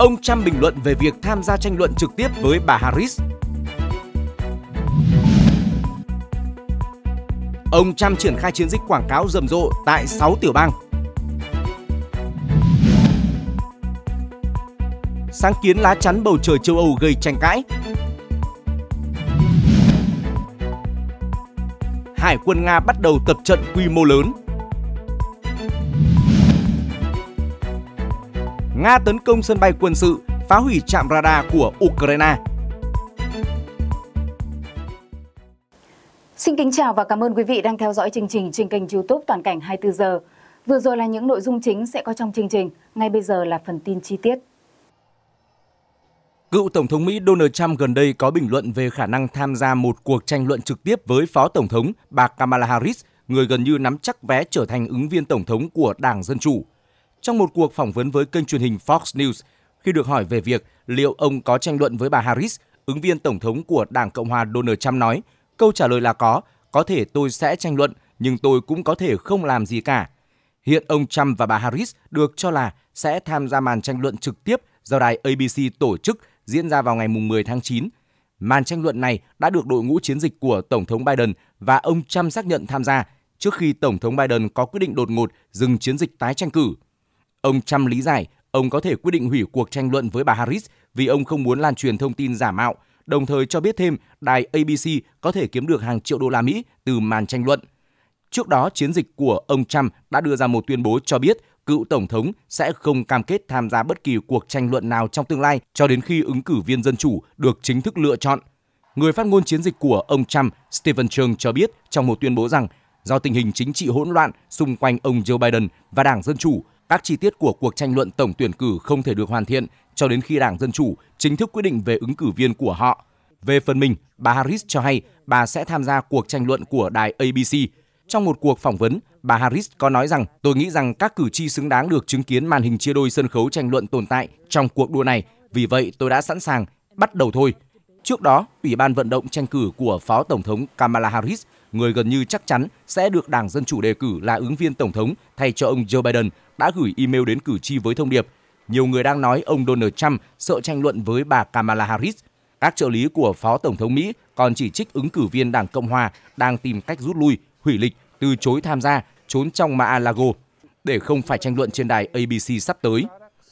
Ông Trump bình luận về việc tham gia tranh luận trực tiếp với bà Harris. Ông Trump triển khai chiến dịch quảng cáo rầm rộ tại 6 tiểu bang. Sáng kiến lá chắn bầu trời châu Âu gây tranh cãi. Hải quân Nga bắt đầu tập trận quy mô lớn Nga tấn công sân bay quân sự, phá hủy trạm radar của Ukraine. Xin kính chào và cảm ơn quý vị đang theo dõi chương trình trên kênh YouTube Toàn cảnh 24 giờ. Vừa rồi là những nội dung chính sẽ có trong chương trình, ngay bây giờ là phần tin chi tiết. Cựu Tổng thống Mỹ Donald Trump gần đây có bình luận về khả năng tham gia một cuộc tranh luận trực tiếp với Phó Tổng thống bà Kamala Harris, người gần như nắm chắc vé trở thành ứng viên Tổng thống của Đảng Dân Chủ – trong một cuộc phỏng vấn với kênh truyền hình Fox News, khi được hỏi về việc liệu ông có tranh luận với bà Harris, ứng viên tổng thống của Đảng Cộng hòa Donald Trump nói, câu trả lời là có, có thể tôi sẽ tranh luận nhưng tôi cũng có thể không làm gì cả. Hiện ông Trump và bà Harris được cho là sẽ tham gia màn tranh luận trực tiếp do đài ABC tổ chức diễn ra vào ngày 10 tháng 9. Màn tranh luận này đã được đội ngũ chiến dịch của Tổng thống Biden và ông Trump xác nhận tham gia trước khi Tổng thống Biden có quyết định đột ngột dừng chiến dịch tái tranh cử. Ông Trump lý giải ông có thể quyết định hủy cuộc tranh luận với bà Harris vì ông không muốn lan truyền thông tin giả mạo, đồng thời cho biết thêm đài ABC có thể kiếm được hàng triệu đô la Mỹ từ màn tranh luận. Trước đó, chiến dịch của ông Trump đã đưa ra một tuyên bố cho biết cựu tổng thống sẽ không cam kết tham gia bất kỳ cuộc tranh luận nào trong tương lai cho đến khi ứng cử viên dân chủ được chính thức lựa chọn. Người phát ngôn chiến dịch của ông Trump, Stephen Chung cho biết trong một tuyên bố rằng do tình hình chính trị hỗn loạn xung quanh ông Joe Biden và Đảng Dân Chủ, các chi tiết của cuộc tranh luận tổng tuyển cử không thể được hoàn thiện cho đến khi Đảng Dân Chủ chính thức quyết định về ứng cử viên của họ. Về phần mình, bà Harris cho hay bà sẽ tham gia cuộc tranh luận của đài ABC. Trong một cuộc phỏng vấn, bà Harris có nói rằng tôi nghĩ rằng các cử tri xứng đáng được chứng kiến màn hình chia đôi sân khấu tranh luận tồn tại trong cuộc đua này, vì vậy tôi đã sẵn sàng, bắt đầu thôi. Trước đó, Ủy ban vận động tranh cử của Phó Tổng thống Kamala Harris người gần như chắc chắn sẽ được Đảng Dân Chủ đề cử là ứng viên Tổng thống thay cho ông Joe Biden, đã gửi email đến cử tri với thông điệp nhiều người đang nói ông Donald Trump sợ tranh luận với bà Kamala Harris. Các trợ lý của Phó Tổng thống Mỹ còn chỉ trích ứng cử viên Đảng Cộng Hòa đang tìm cách rút lui, hủy lịch, từ chối tham gia, trốn trong Mar-a-Lago để không phải tranh luận trên đài ABC sắp tới.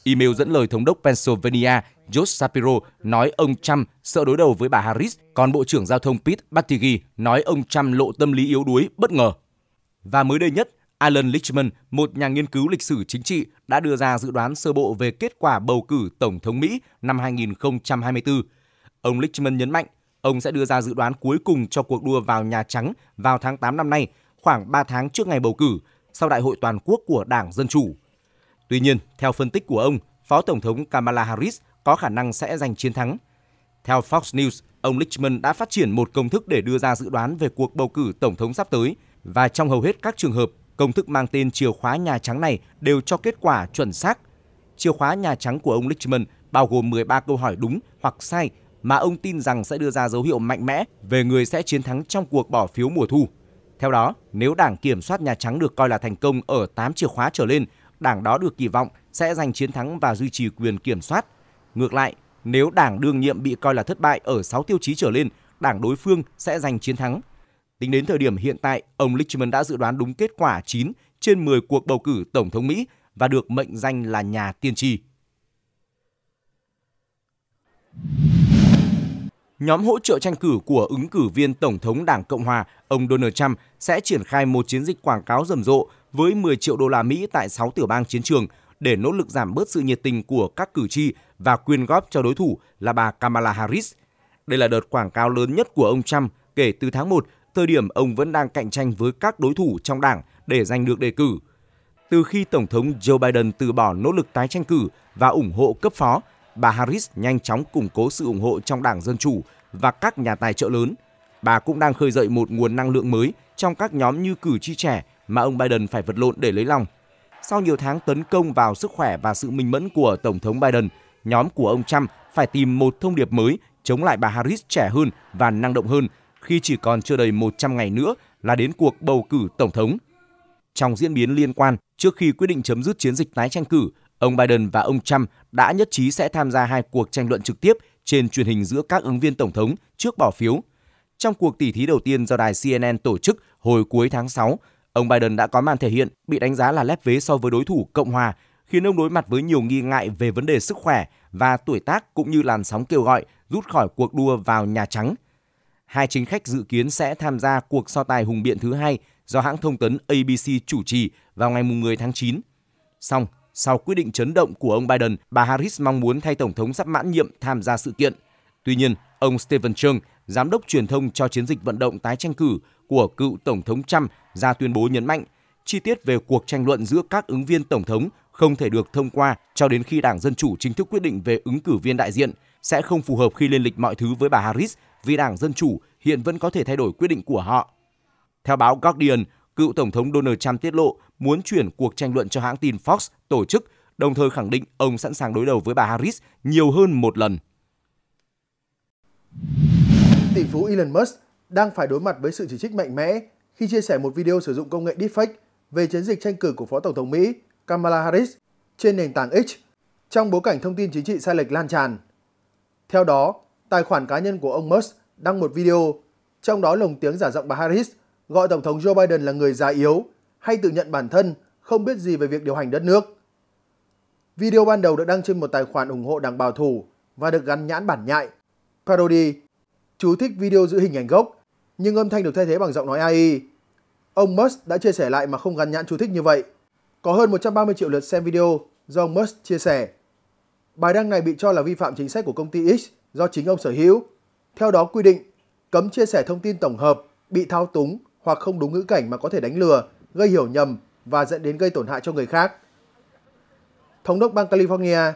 Email dẫn lời Thống đốc Pennsylvania Josh Shapiro nói ông Trump sợ đối đầu với bà Harris, còn Bộ trưởng Giao thông Pete Buttigieg nói ông Trump lộ tâm lý yếu đuối, bất ngờ. Và mới đây nhất, Alan Lichtman, một nhà nghiên cứu lịch sử chính trị, đã đưa ra dự đoán sơ bộ về kết quả bầu cử Tổng thống Mỹ năm 2024. Ông Lichtman nhấn mạnh, ông sẽ đưa ra dự đoán cuối cùng cho cuộc đua vào Nhà Trắng vào tháng 8 năm nay, khoảng 3 tháng trước ngày bầu cử, sau đại hội toàn quốc của Đảng Dân Chủ. Tuy nhiên, theo phân tích của ông, Phó Tổng thống Kamala Harris có khả năng sẽ giành chiến thắng. Theo Fox News, ông Lichtman đã phát triển một công thức để đưa ra dự đoán về cuộc bầu cử Tổng thống sắp tới và trong hầu hết các trường hợp, công thức mang tên chìa khóa Nhà Trắng này đều cho kết quả chuẩn xác. Chìa khóa Nhà Trắng của ông Lichtman bao gồm 13 câu hỏi đúng hoặc sai mà ông tin rằng sẽ đưa ra dấu hiệu mạnh mẽ về người sẽ chiến thắng trong cuộc bỏ phiếu mùa thu. Theo đó, nếu đảng kiểm soát Nhà Trắng được coi là thành công ở 8 chìa khóa trở lên đảng đó được kỳ vọng sẽ giành chiến thắng và duy trì quyền kiểm soát. Ngược lại, nếu đảng đương nhiệm bị coi là thất bại ở 6 tiêu chí trở lên, đảng đối phương sẽ giành chiến thắng. Tính đến thời điểm hiện tại, ông Lichtman đã dự đoán đúng kết quả 9 trên 10 cuộc bầu cử tổng thống Mỹ và được mệnh danh là nhà tiên tri. Nhóm hỗ trợ tranh cử của ứng cử viên Tổng thống Đảng Cộng Hòa, ông Donald Trump sẽ triển khai một chiến dịch quảng cáo rầm rộ với 10 triệu đô la Mỹ tại 6 tiểu bang chiến trường để nỗ lực giảm bớt sự nhiệt tình của các cử tri và quyên góp cho đối thủ là bà Kamala Harris. Đây là đợt quảng cáo lớn nhất của ông Trump kể từ tháng 1, thời điểm ông vẫn đang cạnh tranh với các đối thủ trong đảng để giành được đề cử. Từ khi Tổng thống Joe Biden từ bỏ nỗ lực tái tranh cử và ủng hộ cấp phó, bà Harris nhanh chóng củng cố sự ủng hộ trong đảng Dân Chủ và các nhà tài trợ lớn. Bà cũng đang khơi dậy một nguồn năng lượng mới trong các nhóm như cử tri trẻ mà ông Biden phải vật lộn để lấy lòng. Sau nhiều tháng tấn công vào sức khỏe và sự minh mẫn của Tổng thống Biden, nhóm của ông Trump phải tìm một thông điệp mới chống lại bà Harris trẻ hơn và năng động hơn khi chỉ còn chưa đầy 100 ngày nữa là đến cuộc bầu cử Tổng thống. Trong diễn biến liên quan, trước khi quyết định chấm dứt chiến dịch tái tranh cử, ông Biden và ông Trump đã nhất trí sẽ tham gia hai cuộc tranh luận trực tiếp trên truyền hình giữa các ứng viên Tổng thống trước bỏ phiếu. Trong cuộc tỉ thí đầu tiên do đài CNN tổ chức hồi cuối tháng 6, Ông Biden đã có màn thể hiện bị đánh giá là lép vế so với đối thủ Cộng hòa, khiến ông đối mặt với nhiều nghi ngại về vấn đề sức khỏe và tuổi tác cũng như làn sóng kêu gọi rút khỏi cuộc đua vào Nhà Trắng. Hai chính khách dự kiến sẽ tham gia cuộc so tài hùng biện thứ hai do hãng thông tấn ABC chủ trì vào ngày 10 tháng 9. Song, sau quyết định chấn động của ông Biden, bà Harris mong muốn thay Tổng thống sắp mãn nhiệm tham gia sự kiện. Tuy nhiên, ông Stephen Chung, giám đốc truyền thông cho chiến dịch vận động tái tranh cử của cựu Tổng thống Trump ra tuyên bố nhấn mạnh chi tiết về cuộc tranh luận giữa các ứng viên Tổng thống không thể được thông qua cho đến khi Đảng Dân Chủ chính thức quyết định về ứng cử viên đại diện, sẽ không phù hợp khi liên lịch mọi thứ với bà Harris vì Đảng Dân Chủ hiện vẫn có thể thay đổi quyết định của họ. Theo báo Guardian, cựu Tổng thống Donald Trump tiết lộ muốn chuyển cuộc tranh luận cho hãng tin Fox tổ chức, đồng thời khẳng định ông sẵn sàng đối đầu với bà Harris nhiều hơn một lần tỷ phú Elon Musk đang phải đối mặt với sự chỉ trích mạnh mẽ khi chia sẻ một video sử dụng công nghệ deepfake về chiến dịch tranh cử của Phó Tổng thống Mỹ Kamala Harris trên nền tảng X trong bối cảnh thông tin chính trị sai lệch lan tràn. Theo đó, tài khoản cá nhân của ông Musk đăng một video, trong đó lồng tiếng giả giọng bà Harris gọi Tổng thống Joe Biden là người già yếu hay tự nhận bản thân không biết gì về việc điều hành đất nước. Video ban đầu được đăng trên một tài khoản ủng hộ đảng bảo thủ và được gắn nhãn bản nhại, parody chú thích video giữ hình ảnh gốc, nhưng âm thanh được thay thế bằng giọng nói AI. Ông Musk đã chia sẻ lại mà không gắn nhãn chú thích như vậy. Có hơn 130 triệu lượt xem video do ông Musk chia sẻ. Bài đăng này bị cho là vi phạm chính sách của công ty X do chính ông sở hữu. Theo đó quy định cấm chia sẻ thông tin tổng hợp bị thao túng hoặc không đúng ngữ cảnh mà có thể đánh lừa, gây hiểu nhầm và dẫn đến gây tổn hại cho người khác. Thống đốc bang California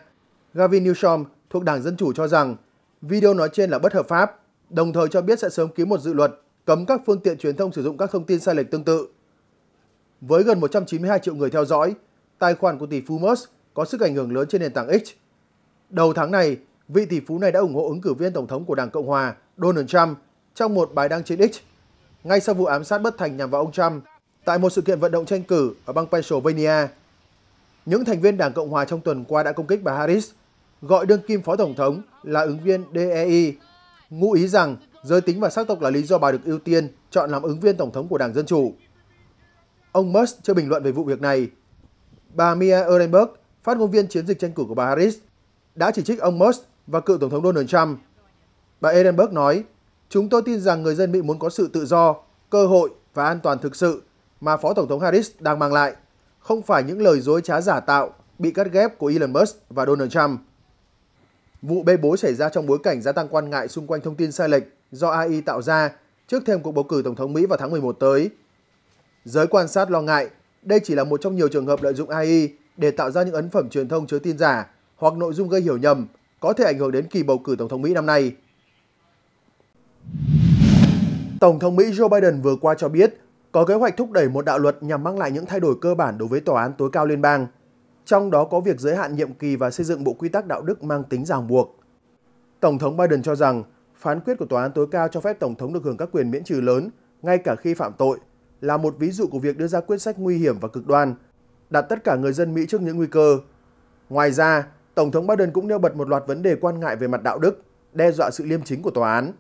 Gavin Newsom thuộc Đảng Dân Chủ cho rằng video nói trên là bất hợp pháp đồng thời cho biết sẽ sớm ký một dự luật cấm các phương tiện truyền thông sử dụng các thông tin sai lệch tương tự. Với gần 192 triệu người theo dõi, tài khoản của tỷ phú Musk có sức ảnh hưởng lớn trên nền tảng X. Đầu tháng này, vị tỷ phú này đã ủng hộ ứng cử viên tổng thống của Đảng Cộng hòa Donald Trump trong một bài đăng trên X, ngay sau vụ ám sát bất thành nhằm vào ông Trump tại một sự kiện vận động tranh cử ở bang Pennsylvania. Những thành viên Đảng Cộng hòa trong tuần qua đã công kích bà Harris, gọi đương kim phó tổng thống là ứng viên DEI ngụ ý rằng giới tính và sắc tộc là lý do bà được ưu tiên chọn làm ứng viên tổng thống của Đảng Dân Chủ. Ông Musk chưa bình luận về vụ việc này. Bà Mia Ehrenberg, phát ngôn viên chiến dịch tranh cử của bà Harris, đã chỉ trích ông Musk và cựu tổng thống Donald Trump. Bà Ehrenberg nói, chúng tôi tin rằng người dân Mỹ muốn có sự tự do, cơ hội và an toàn thực sự mà Phó Tổng thống Harris đang mang lại, không phải những lời dối trá giả tạo bị cắt ghép của Elon Musk và Donald Trump. Vụ bê bối xảy ra trong bối cảnh gia tăng quan ngại xung quanh thông tin sai lệch do AI tạo ra trước thêm cuộc bầu cử Tổng thống Mỹ vào tháng 11 tới. Giới quan sát lo ngại, đây chỉ là một trong nhiều trường hợp lợi dụng AI để tạo ra những ấn phẩm truyền thông chứa tin giả hoặc nội dung gây hiểu nhầm có thể ảnh hưởng đến kỳ bầu cử Tổng thống Mỹ năm nay. Tổng thống Mỹ Joe Biden vừa qua cho biết có kế hoạch thúc đẩy một đạo luật nhằm mang lại những thay đổi cơ bản đối với Tòa án tối cao liên bang – trong đó có việc giới hạn nhiệm kỳ và xây dựng bộ quy tắc đạo đức mang tính ràng buộc. Tổng thống Biden cho rằng phán quyết của tòa án tối cao cho phép tổng thống được hưởng các quyền miễn trừ lớn ngay cả khi phạm tội là một ví dụ của việc đưa ra quyết sách nguy hiểm và cực đoan, đặt tất cả người dân Mỹ trước những nguy cơ. Ngoài ra, tổng thống Biden cũng nêu bật một loạt vấn đề quan ngại về mặt đạo đức, đe dọa sự liêm chính của tòa án.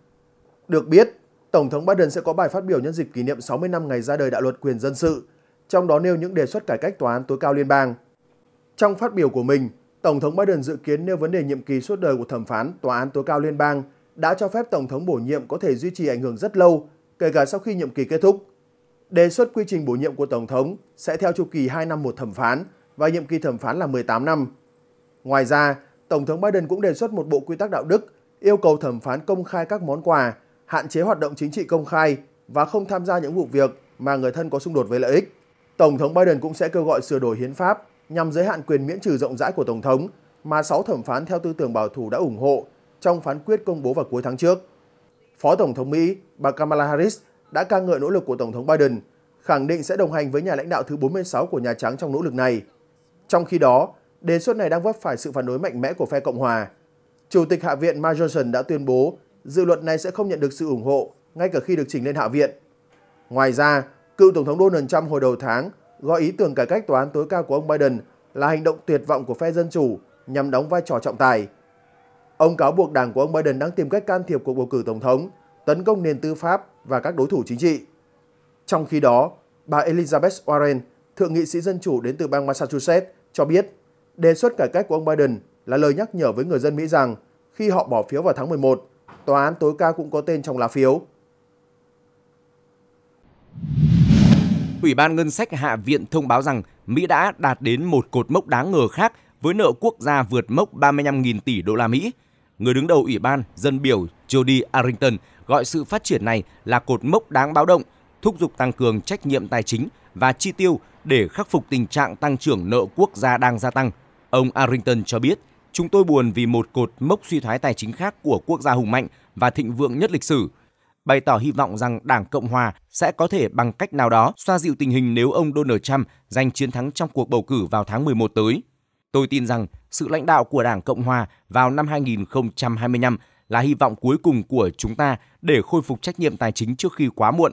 Được biết, tổng thống Biden sẽ có bài phát biểu nhân dịp kỷ niệm 60 năm ngày ra đời đạo luật quyền dân sự, trong đó nêu những đề xuất cải cách tòa án tối cao liên bang. Trong phát biểu của mình, Tổng thống Biden dự kiến nêu vấn đề nhiệm kỳ suốt đời của thẩm phán Tòa án tối cao liên bang đã cho phép Tổng thống bổ nhiệm có thể duy trì ảnh hưởng rất lâu, kể cả sau khi nhiệm kỳ kết thúc. Đề xuất quy trình bổ nhiệm của Tổng thống sẽ theo chu kỳ 2 năm một thẩm phán và nhiệm kỳ thẩm phán là 18 năm. Ngoài ra, Tổng thống Biden cũng đề xuất một bộ quy tắc đạo đức yêu cầu thẩm phán công khai các món quà, hạn chế hoạt động chính trị công khai và không tham gia những vụ việc mà người thân có xung đột với lợi ích. Tổng thống Biden cũng sẽ kêu gọi sửa đổi hiến pháp nhằm giới hạn quyền miễn trừ rộng rãi của Tổng thống mà 6 thẩm phán theo tư tưởng bảo thủ đã ủng hộ trong phán quyết công bố vào cuối tháng trước. Phó Tổng thống Mỹ, bà Kamala Harris đã ca ngợi nỗ lực của Tổng thống Biden, khẳng định sẽ đồng hành với nhà lãnh đạo thứ 46 của Nhà Trắng trong nỗ lực này. Trong khi đó, đề xuất này đang vấp phải sự phản đối mạnh mẽ của phe Cộng Hòa. Chủ tịch Hạ viện Mike Johnson đã tuyên bố dự luật này sẽ không nhận được sự ủng hộ ngay cả khi được chỉnh lên Hạ viện. Ngoài ra, cựu Tổng thống Donald Trump hồi đầu tháng gọi ý tưởng cải cách tòa án tối cao của ông Biden là hành động tuyệt vọng của phe Dân Chủ nhằm đóng vai trò trọng tài. Ông cáo buộc đảng của ông Biden đang tìm cách can thiệp cuộc bầu cử Tổng thống, tấn công nền tư pháp và các đối thủ chính trị. Trong khi đó, bà Elizabeth Warren, thượng nghị sĩ Dân Chủ đến từ bang Massachusetts, cho biết đề xuất cải cách của ông Biden là lời nhắc nhở với người dân Mỹ rằng khi họ bỏ phiếu vào tháng 11, tòa án tối cao cũng có tên trong lá phiếu. Ủy ban Ngân sách Hạ viện thông báo rằng Mỹ đã đạt đến một cột mốc đáng ngờ khác với nợ quốc gia vượt mốc 35.000 tỷ đô la Mỹ. Người đứng đầu Ủy ban, dân biểu Jody Arrington gọi sự phát triển này là cột mốc đáng báo động, thúc giục tăng cường trách nhiệm tài chính và chi tiêu để khắc phục tình trạng tăng trưởng nợ quốc gia đang gia tăng. Ông Arrington cho biết, chúng tôi buồn vì một cột mốc suy thoái tài chính khác của quốc gia hùng mạnh và thịnh vượng nhất lịch sử – bày tỏ hy vọng rằng Đảng Cộng Hòa sẽ có thể bằng cách nào đó xoa dịu tình hình nếu ông Donald Trump giành chiến thắng trong cuộc bầu cử vào tháng 11 tới. Tôi tin rằng sự lãnh đạo của Đảng Cộng Hòa vào năm 2025 là hy vọng cuối cùng của chúng ta để khôi phục trách nhiệm tài chính trước khi quá muộn.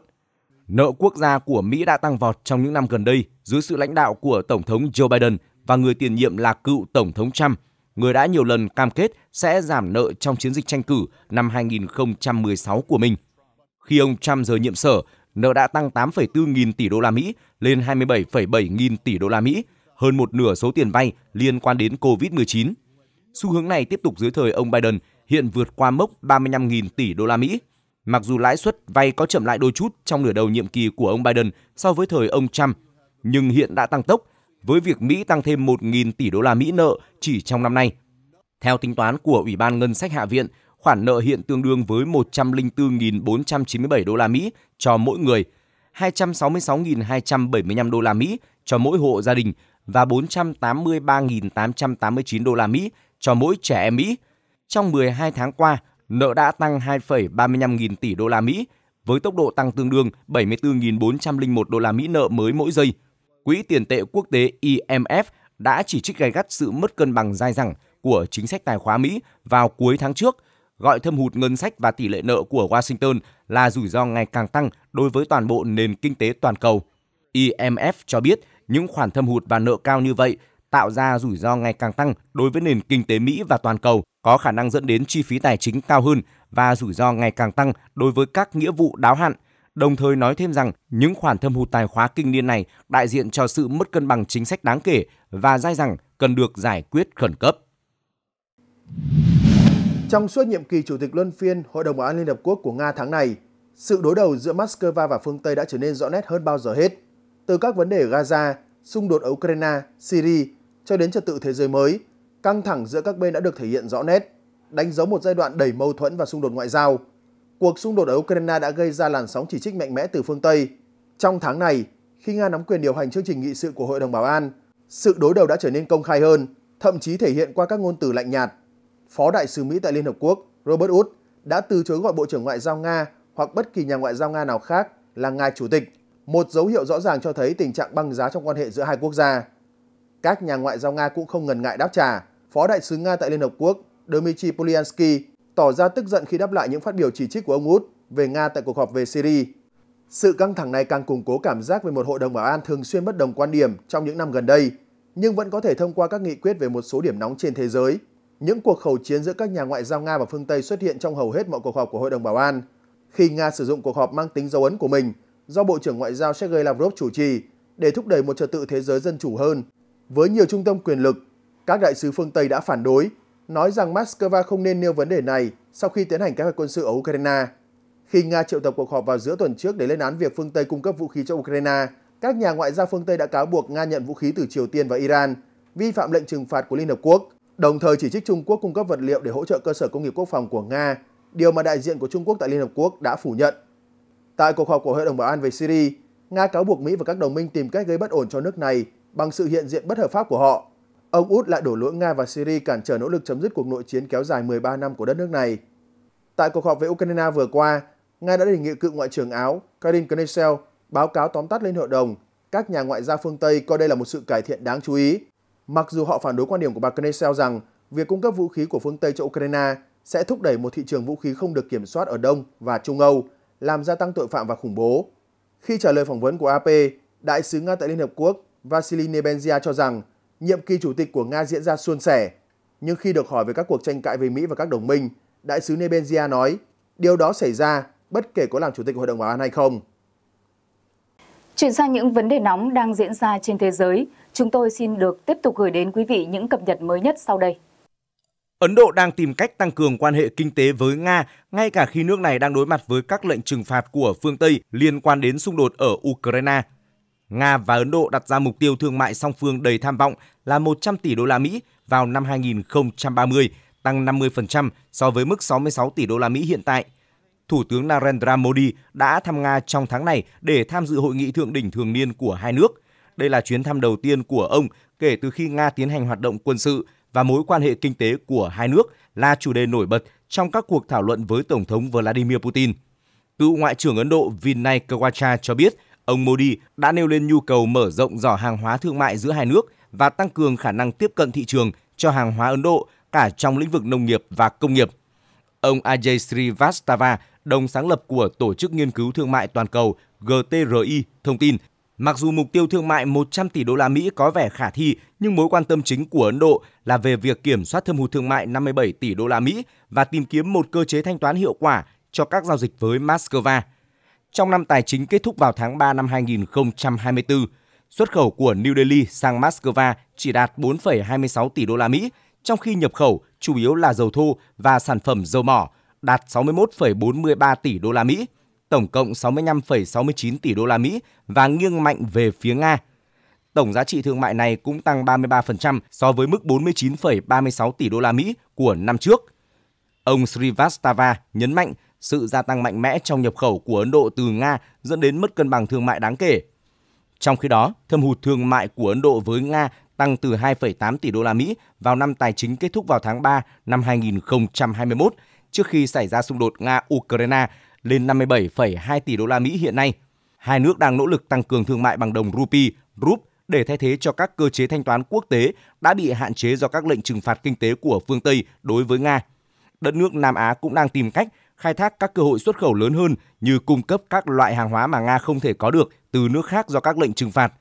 Nợ quốc gia của Mỹ đã tăng vọt trong những năm gần đây dưới sự lãnh đạo của Tổng thống Joe Biden và người tiền nhiệm là cựu Tổng thống Trump, người đã nhiều lần cam kết sẽ giảm nợ trong chiến dịch tranh cử năm 2016 của mình khi ông Trump rời nhiệm sở, nợ đã tăng 8,4 nghìn tỷ đô la Mỹ lên 27,7 nghìn tỷ đô la Mỹ, hơn một nửa số tiền vay liên quan đến COVID-19. Xu hướng này tiếp tục dưới thời ông Biden, hiện vượt qua mốc 35.000 tỷ đô la Mỹ. Mặc dù lãi suất vay có chậm lại đôi chút trong nửa đầu nhiệm kỳ của ông Biden so với thời ông Trump, nhưng hiện đã tăng tốc với việc Mỹ tăng thêm 1.000 tỷ đô la Mỹ nợ chỉ trong năm nay. Theo tính toán của Ủy ban Ngân sách Hạ viện, khoản nợ hiện tương đương với 104.497 đô la Mỹ cho mỗi người, 266.275 đô la Mỹ cho mỗi hộ gia đình và 483.889 đô la Mỹ cho mỗi trẻ em Mỹ. Trong 12 tháng qua, nợ đã tăng 2,35 nghìn tỷ đô la Mỹ với tốc độ tăng tương đương 74.401 đô la Mỹ nợ mới mỗi giây. Quỹ tiền tệ quốc tế IMF đã chỉ trích gay gắt sự mất cân bằng dai dẳng của chính sách tài khoá Mỹ vào cuối tháng trước – gọi thâm hụt ngân sách và tỷ lệ nợ của Washington là rủi ro ngày càng tăng đối với toàn bộ nền kinh tế toàn cầu. IMF e cho biết những khoản thâm hụt và nợ cao như vậy tạo ra rủi ro ngày càng tăng đối với nền kinh tế Mỹ và toàn cầu, có khả năng dẫn đến chi phí tài chính cao hơn và rủi ro ngày càng tăng đối với các nghĩa vụ đáo hạn. Đồng thời nói thêm rằng những khoản thâm hụt tài khóa kinh niên này đại diện cho sự mất cân bằng chính sách đáng kể và dai rằng cần được giải quyết khẩn cấp. Trong suốt nhiệm kỳ Chủ tịch Luân phiên Hội đồng Bảo an Liên Hợp Quốc của Nga tháng này, sự đối đầu giữa Moscow và phương Tây đã trở nên rõ nét hơn bao giờ hết. Từ các vấn đề Gaza, xung đột ở Ukraine, Syria cho đến trật tự thế giới mới, căng thẳng giữa các bên đã được thể hiện rõ nét, đánh dấu một giai đoạn đầy mâu thuẫn và xung đột ngoại giao. Cuộc xung đột ở Ukraine đã gây ra làn sóng chỉ trích mạnh mẽ từ phương Tây. Trong tháng này, khi Nga nắm quyền điều hành chương trình nghị sự của Hội đồng Bảo an, sự đối đầu đã trở nên công khai hơn, thậm chí thể hiện qua các ngôn từ lạnh nhạt. Phó Đại sứ Mỹ tại Liên Hợp Quốc Robert Wood đã từ chối gọi Bộ trưởng Ngoại giao Nga hoặc bất kỳ nhà ngoại giao Nga nào khác là ngài chủ tịch, một dấu hiệu rõ ràng cho thấy tình trạng băng giá trong quan hệ giữa hai quốc gia. Các nhà ngoại giao Nga cũng không ngần ngại đáp trả. Phó Đại sứ Nga tại Liên Hợp Quốc Dmitry Polyansky tỏ ra tức giận khi đáp lại những phát biểu chỉ trích của ông Wood về Nga tại cuộc họp về Syria. Sự căng thẳng này càng củng cố cảm giác về một Hội đồng Bảo an thường xuyên bất đồng quan điểm trong những năm gần đây, nhưng vẫn có thể thông qua các nghị quyết về một số điểm nóng trên thế giới những cuộc khẩu chiến giữa các nhà ngoại giao Nga và phương Tây xuất hiện trong hầu hết mọi cuộc họp của Hội đồng Bảo an, khi Nga sử dụng cuộc họp mang tính dấu ấn của mình do Bộ trưởng Ngoại giao Sergei Lavrov chủ trì để thúc đẩy một trật tự thế giới dân chủ hơn. Với nhiều trung tâm quyền lực, các đại sứ phương Tây đã phản đối, nói rằng Moscow không nên nêu vấn đề này sau khi tiến hành kế hoạch quân sự ở Ukraine. Khi Nga triệu tập cuộc họp vào giữa tuần trước để lên án việc phương Tây cung cấp vũ khí cho Ukraine, các nhà ngoại giao phương Tây đã cáo buộc Nga nhận vũ khí từ Triều Tiên và Iran, vi phạm lệnh trừng phạt của Liên Hợp Quốc đồng thời chỉ trích Trung Quốc cung cấp vật liệu để hỗ trợ cơ sở công nghiệp quốc phòng của Nga, điều mà đại diện của Trung Quốc tại Liên Hợp Quốc đã phủ nhận. Tại cuộc họp của Hội đồng Bảo an về Syria, Nga cáo buộc Mỹ và các đồng minh tìm cách gây bất ổn cho nước này bằng sự hiện diện bất hợp pháp của họ. Ông Út lại đổ lỗi Nga và Syria cản trở nỗ lực chấm dứt cuộc nội chiến kéo dài 13 năm của đất nước này. Tại cuộc họp về Ukraine vừa qua, Nga đã đề nghị cựu ngoại trưởng Áo Karin Knessel báo cáo tóm tắt lên hội đồng các nhà ngoại giao phương Tây coi đây là một sự cải thiện đáng chú ý mặc dù họ phản đối quan điểm của bà Knesset rằng việc cung cấp vũ khí của phương Tây cho Ukraine sẽ thúc đẩy một thị trường vũ khí không được kiểm soát ở Đông và Trung Âu, làm gia tăng tội phạm và khủng bố. Khi trả lời phỏng vấn của AP, Đại sứ Nga tại Liên Hợp Quốc Vasily Nebenzia cho rằng nhiệm kỳ chủ tịch của Nga diễn ra suôn sẻ. Nhưng khi được hỏi về các cuộc tranh cãi với Mỹ và các đồng minh, Đại sứ Nebenzia nói điều đó xảy ra bất kể có làm chủ tịch Hội đồng Bảo an hay không. Chuyển sang những vấn đề nóng đang diễn ra trên thế giới, chúng tôi xin được tiếp tục gửi đến quý vị những cập nhật mới nhất sau đây. Ấn Độ đang tìm cách tăng cường quan hệ kinh tế với Nga, ngay cả khi nước này đang đối mặt với các lệnh trừng phạt của phương Tây liên quan đến xung đột ở Ukraine. Nga và Ấn Độ đặt ra mục tiêu thương mại song phương đầy tham vọng là 100 tỷ đô la Mỹ vào năm 2030, tăng 50% so với mức 66 tỷ đô la Mỹ hiện tại – Thủ tướng Narendra Modi đã thăm Nga trong tháng này để tham dự hội nghị thượng đỉnh thường niên của hai nước. Đây là chuyến thăm đầu tiên của ông kể từ khi Nga tiến hành hoạt động quân sự và mối quan hệ kinh tế của hai nước là chủ đề nổi bật trong các cuộc thảo luận với Tổng thống Vladimir Putin. Cựu Ngoại trưởng Ấn Độ Vinay Kowacha cho biết ông Modi đã nêu lên nhu cầu mở rộng giỏ hàng hóa thương mại giữa hai nước và tăng cường khả năng tiếp cận thị trường cho hàng hóa Ấn Độ cả trong lĩnh vực nông nghiệp và công nghiệp. Ông Ajay Srivastava, đồng sáng lập của Tổ chức Nghiên cứu Thương mại Toàn cầu GTRI thông tin, mặc dù mục tiêu thương mại 100 tỷ đô la Mỹ có vẻ khả thi, nhưng mối quan tâm chính của Ấn Độ là về việc kiểm soát thâm hụt thương mại 57 tỷ đô la Mỹ và tìm kiếm một cơ chế thanh toán hiệu quả cho các giao dịch với Moscow. Trong năm tài chính kết thúc vào tháng 3 năm 2024, xuất khẩu của New Delhi sang Moscow chỉ đạt 4,26 tỷ đô la Mỹ, trong khi nhập khẩu chủ yếu là dầu thô và sản phẩm dầu mỏ – đạt 61,43 tỷ đô la Mỹ, tổng cộng 65,69 tỷ đô la Mỹ và nghiêng mạnh về phía Nga. Tổng giá trị thương mại này cũng tăng 33% so với mức 49,36 tỷ đô la Mỹ của năm trước. Ông Srivastava nhấn mạnh sự gia tăng mạnh mẽ trong nhập khẩu của Ấn Độ từ Nga dẫn đến mất cân bằng thương mại đáng kể. Trong khi đó, thâm hụt thương mại của Ấn Độ với Nga tăng từ 2,8 tỷ đô la Mỹ vào năm tài chính kết thúc vào tháng 3 năm 2021 trước khi xảy ra xung đột Nga-Ukraine lên 57,2 tỷ đô la Mỹ hiện nay. Hai nước đang nỗ lực tăng cường thương mại bằng đồng rupee, rup để thay thế cho các cơ chế thanh toán quốc tế đã bị hạn chế do các lệnh trừng phạt kinh tế của phương Tây đối với Nga. Đất nước Nam Á cũng đang tìm cách khai thác các cơ hội xuất khẩu lớn hơn như cung cấp các loại hàng hóa mà Nga không thể có được từ nước khác do các lệnh trừng phạt.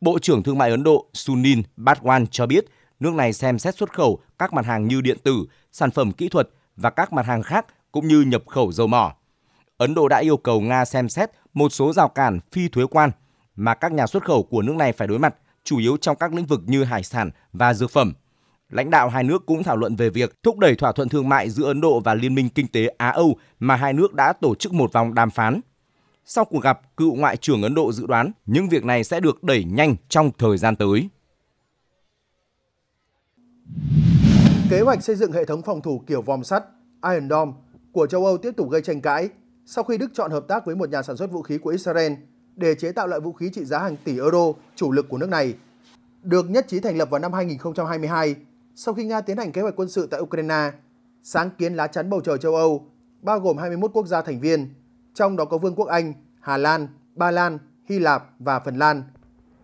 Bộ trưởng Thương mại Ấn Độ Sunil Bhatwan cho biết nước này xem xét xuất khẩu các mặt hàng như điện tử, sản phẩm kỹ thuật, và các mặt hàng khác cũng như nhập khẩu dầu mỏ. Ấn Độ đã yêu cầu Nga xem xét một số rào cản phi thuế quan mà các nhà xuất khẩu của nước này phải đối mặt, chủ yếu trong các lĩnh vực như hải sản và dược phẩm. Lãnh đạo hai nước cũng thảo luận về việc thúc đẩy thỏa thuận thương mại giữa Ấn Độ và Liên minh Kinh tế Á-Âu mà hai nước đã tổ chức một vòng đàm phán. Sau cuộc gặp, cựu Ngoại trưởng Ấn Độ dự đoán những việc này sẽ được đẩy nhanh trong thời gian tới. Kế hoạch xây dựng hệ thống phòng thủ kiểu vòm sắt Iron Dome của châu Âu tiếp tục gây tranh cãi sau khi Đức chọn hợp tác với một nhà sản xuất vũ khí của Israel để chế tạo loại vũ khí trị giá hàng tỷ euro chủ lực của nước này. Được nhất trí thành lập vào năm 2022 sau khi Nga tiến hành kế hoạch quân sự tại Ukraine, sáng kiến lá chắn bầu trời châu Âu bao gồm 21 quốc gia thành viên, trong đó có Vương quốc Anh, Hà Lan, Ba Lan, Hy Lạp và Phần Lan.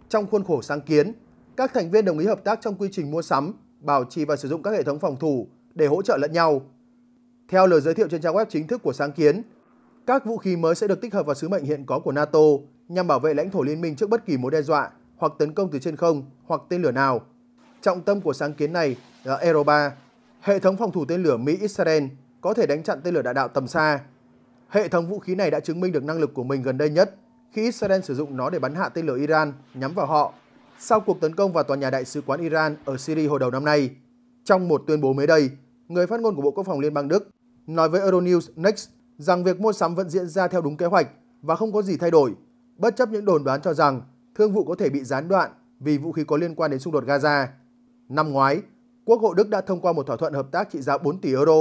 Trong khuôn khổ sáng kiến, các thành viên đồng ý hợp tác trong quy trình mua sắm, bảo trì và sử dụng các hệ thống phòng thủ để hỗ trợ lẫn nhau. Theo lời giới thiệu trên trang web chính thức của sáng kiến, các vũ khí mới sẽ được tích hợp vào sứ mệnh hiện có của NATO nhằm bảo vệ lãnh thổ liên minh trước bất kỳ mối đe dọa hoặc tấn công từ trên không hoặc tên lửa nào. Trọng tâm của sáng kiến này là Aero 3, hệ thống phòng thủ tên lửa Mỹ-Israel có thể đánh chặn tên lửa đạn đạo tầm xa. Hệ thống vũ khí này đã chứng minh được năng lực của mình gần đây nhất khi Israel sử dụng nó để bắn hạ tên lửa Iran nhắm vào họ sau cuộc tấn công vào tòa nhà đại sứ quán Iran ở Syria hồi đầu năm nay. Trong một tuyên bố mới đây, người phát ngôn của Bộ Quốc phòng Liên bang Đức nói với Euronews Next rằng việc mua sắm vẫn diễn ra theo đúng kế hoạch và không có gì thay đổi, bất chấp những đồn đoán cho rằng thương vụ có thể bị gián đoạn vì vũ khí có liên quan đến xung đột Gaza. Năm ngoái, Quốc hội Đức đã thông qua một thỏa thuận hợp tác trị giá 4 tỷ euro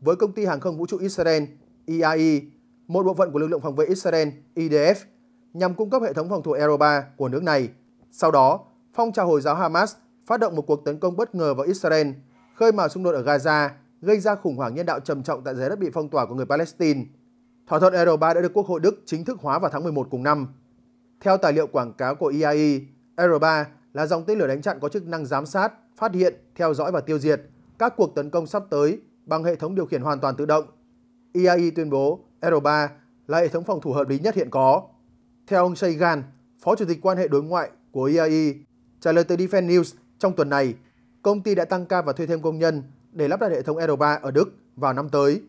với công ty hàng không vũ trụ Israel IAE, e, một bộ phận của lực lượng phòng vệ Israel IDF, e nhằm cung cấp hệ thống phòng thủ Aero 3 của nước này sau đó, phong trào Hồi giáo Hamas phát động một cuộc tấn công bất ngờ vào Israel, khơi mào xung đột ở Gaza, gây ra khủng hoảng nhân đạo trầm trọng tại giải đất bị phong tỏa của người Palestine. Thỏa thuận Euro 3 đã được Quốc hội Đức chính thức hóa vào tháng 11 cùng năm. Theo tài liệu quảng cáo của e IAE, Euro 3 là dòng tên lửa đánh chặn có chức năng giám sát, phát hiện, theo dõi và tiêu diệt các cuộc tấn công sắp tới bằng hệ thống điều khiển hoàn toàn tự động. IAE e tuyên bố Euro 3 là hệ thống phòng thủ hợp lý nhất hiện có. Theo ông Seigan, Phó Chủ tịch quan hệ đối ngoại của IAE. E. Trả lời từ Defense News, trong tuần này, công ty đã tăng ca và thuê thêm công nhân để lắp đặt hệ thống R3 ở Đức vào năm tới.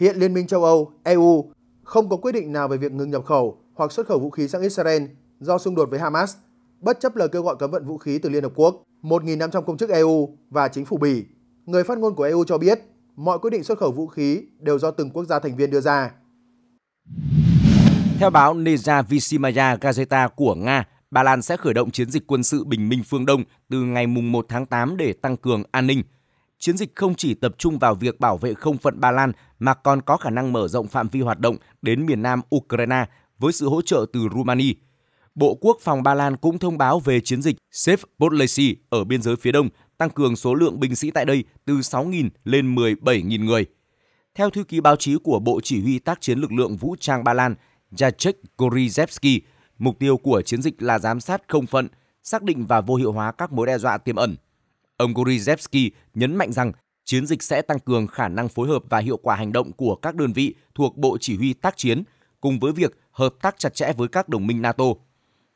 Hiện Liên minh châu Âu, EU không có quyết định nào về việc ngừng nhập khẩu hoặc xuất khẩu vũ khí sang Israel do xung đột với Hamas, bất chấp lời kêu gọi cấm vận vũ khí từ Liên Hợp Quốc, 1.500 công chức EU và chính phủ Bỉ. Người phát ngôn của EU cho biết mọi quyết định xuất khẩu vũ khí đều do từng quốc gia thành viên đưa ra. Theo báo Nizha Visimaya Gazeta của Nga, Ba Lan sẽ khởi động chiến dịch quân sự Bình Minh Phương Đông từ ngày 1 tháng 8 để tăng cường an ninh. Chiến dịch không chỉ tập trung vào việc bảo vệ không phận Ba Lan mà còn có khả năng mở rộng phạm vi hoạt động đến miền nam Ukraine với sự hỗ trợ từ Romania. Bộ Quốc phòng Ba Lan cũng thông báo về chiến dịch Safe Botlesi ở biên giới phía đông, tăng cường số lượng binh sĩ tại đây từ 6.000 lên 17.000 người. Theo thư ký báo chí của Bộ Chỉ huy tác chiến lực lượng vũ trang Ba Lan, Jacek Gorizewski, Mục tiêu của chiến dịch là giám sát không phận, xác định và vô hiệu hóa các mối đe dọa tiềm ẩn. Ông Gorizevsky nhấn mạnh rằng chiến dịch sẽ tăng cường khả năng phối hợp và hiệu quả hành động của các đơn vị thuộc Bộ Chỉ huy tác chiến, cùng với việc hợp tác chặt chẽ với các đồng minh NATO.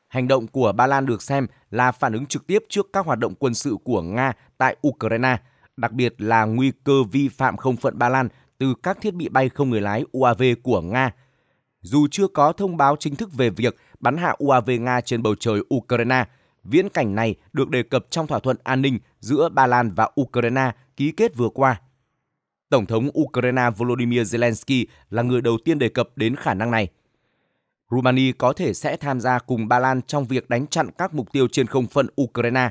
Hành động của Ba Lan được xem là phản ứng trực tiếp trước các hoạt động quân sự của Nga tại Ukraine, đặc biệt là nguy cơ vi phạm không phận Ba Lan từ các thiết bị bay không người lái UAV của Nga – dù chưa có thông báo chính thức về việc bắn hạ UAV Nga trên bầu trời Ukraine. Viễn cảnh này được đề cập trong thỏa thuận an ninh giữa Ba Lan và Ukraine ký kết vừa qua. Tổng thống Ukraine Volodymyr Zelensky là người đầu tiên đề cập đến khả năng này. Rumani có thể sẽ tham gia cùng Ba Lan trong việc đánh chặn các mục tiêu trên không phận Ukraine.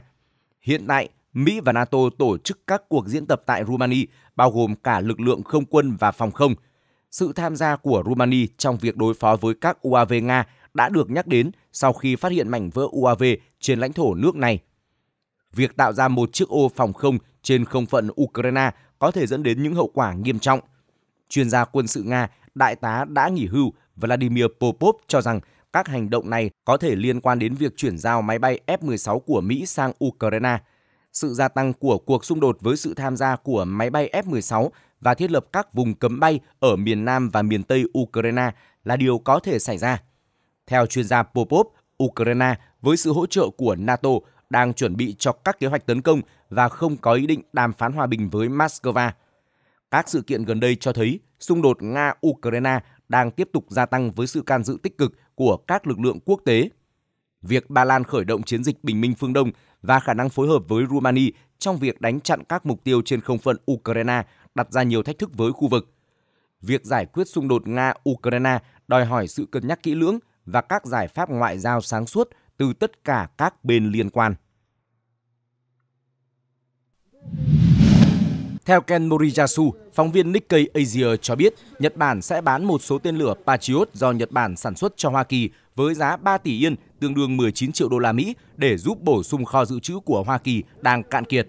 Hiện tại, Mỹ và NATO tổ chức các cuộc diễn tập tại Rumani, bao gồm cả lực lượng không quân và phòng không – sự tham gia của Rumani trong việc đối phó với các UAV Nga đã được nhắc đến sau khi phát hiện mảnh vỡ UAV trên lãnh thổ nước này. Việc tạo ra một chiếc ô phòng không trên không phận Ukraine có thể dẫn đến những hậu quả nghiêm trọng. Chuyên gia quân sự Nga, đại tá đã nghỉ hưu Vladimir Popov cho rằng các hành động này có thể liên quan đến việc chuyển giao máy bay F-16 của Mỹ sang Ukraine. Sự gia tăng của cuộc xung đột với sự tham gia của máy bay F-16 và thiết lập các vùng cấm bay ở miền Nam và miền Tây Ukraine là điều có thể xảy ra. Theo chuyên gia Popov, Ukraine với sự hỗ trợ của NATO đang chuẩn bị cho các kế hoạch tấn công và không có ý định đàm phán hòa bình với Moscow. Các sự kiện gần đây cho thấy xung đột Nga-Ukraine đang tiếp tục gia tăng với sự can dự tích cực của các lực lượng quốc tế. Việc Ba Lan khởi động chiến dịch bình minh phương Đông và khả năng phối hợp với Rumani trong việc đánh chặn các mục tiêu trên không phận Ukraine đặt ra nhiều thách thức với khu vực. Việc giải quyết xung đột Nga-Ukraine đòi hỏi sự cân nhắc kỹ lưỡng và các giải pháp ngoại giao sáng suốt từ tất cả các bên liên quan. Theo Ken Moriyasu, phóng viên Nikkei Asia cho biết, Nhật Bản sẽ bán một số tên lửa Patriot do Nhật Bản sản xuất cho Hoa Kỳ với giá 3 tỷ yên, tương đương 19 triệu đô la Mỹ để giúp bổ sung kho dự trữ của Hoa Kỳ đang cạn kiệt.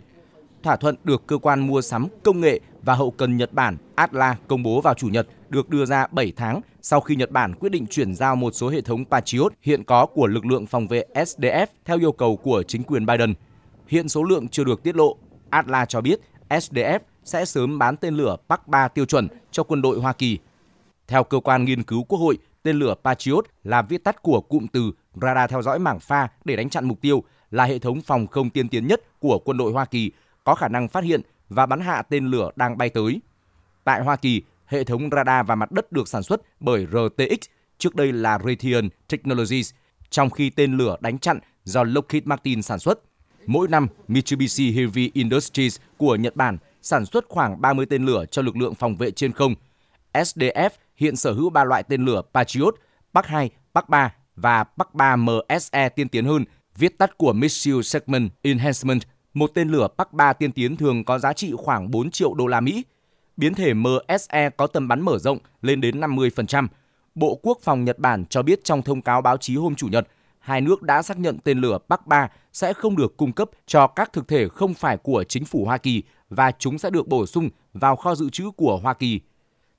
Thỏa thuận được cơ quan mua sắm công nghệ và hậu cần Nhật Bản Atlas công bố vào Chủ nhật được đưa ra 7 tháng sau khi Nhật Bản quyết định chuyển giao một số hệ thống Patriot hiện có của lực lượng phòng vệ SDF theo yêu cầu của chính quyền Biden. Hiện số lượng chưa được tiết lộ. Atlas cho biết SDF sẽ sớm bán tên lửa Park 3 tiêu chuẩn cho quân đội Hoa Kỳ. Theo cơ quan nghiên cứu Quốc hội, tên lửa Patriot là viết tắt của cụm từ radar theo dõi mảng pha để đánh chặn mục tiêu, là hệ thống phòng không tiên tiến nhất của quân đội Hoa Kỳ, có khả năng phát hiện và bắn hạ tên lửa đang bay tới. Tại Hoa Kỳ, hệ thống radar và mặt đất được sản xuất bởi RTX, trước đây là Raytheon Technologies, trong khi tên lửa đánh chặn do Lockheed Martin sản xuất. Mỗi năm, Mitsubishi Heavy Industries của Nhật Bản sản xuất khoảng 30 tên lửa cho lực lượng phòng vệ trên không. SDF hiện sở hữu 3 loại tên lửa Patriot, Park 2, Park 3 và Park 3 MSE tiên tiến hơn, viết tắt của Missile Segment Enhancement một tên lửa Park 3 tiên tiến thường có giá trị khoảng 4 triệu đô la Mỹ. Biến thể MSE có tầm bắn mở rộng lên đến 50%. Bộ Quốc phòng Nhật Bản cho biết trong thông cáo báo chí hôm Chủ nhật, hai nước đã xác nhận tên lửa Park 3 sẽ không được cung cấp cho các thực thể không phải của chính phủ Hoa Kỳ và chúng sẽ được bổ sung vào kho dự trữ của Hoa Kỳ.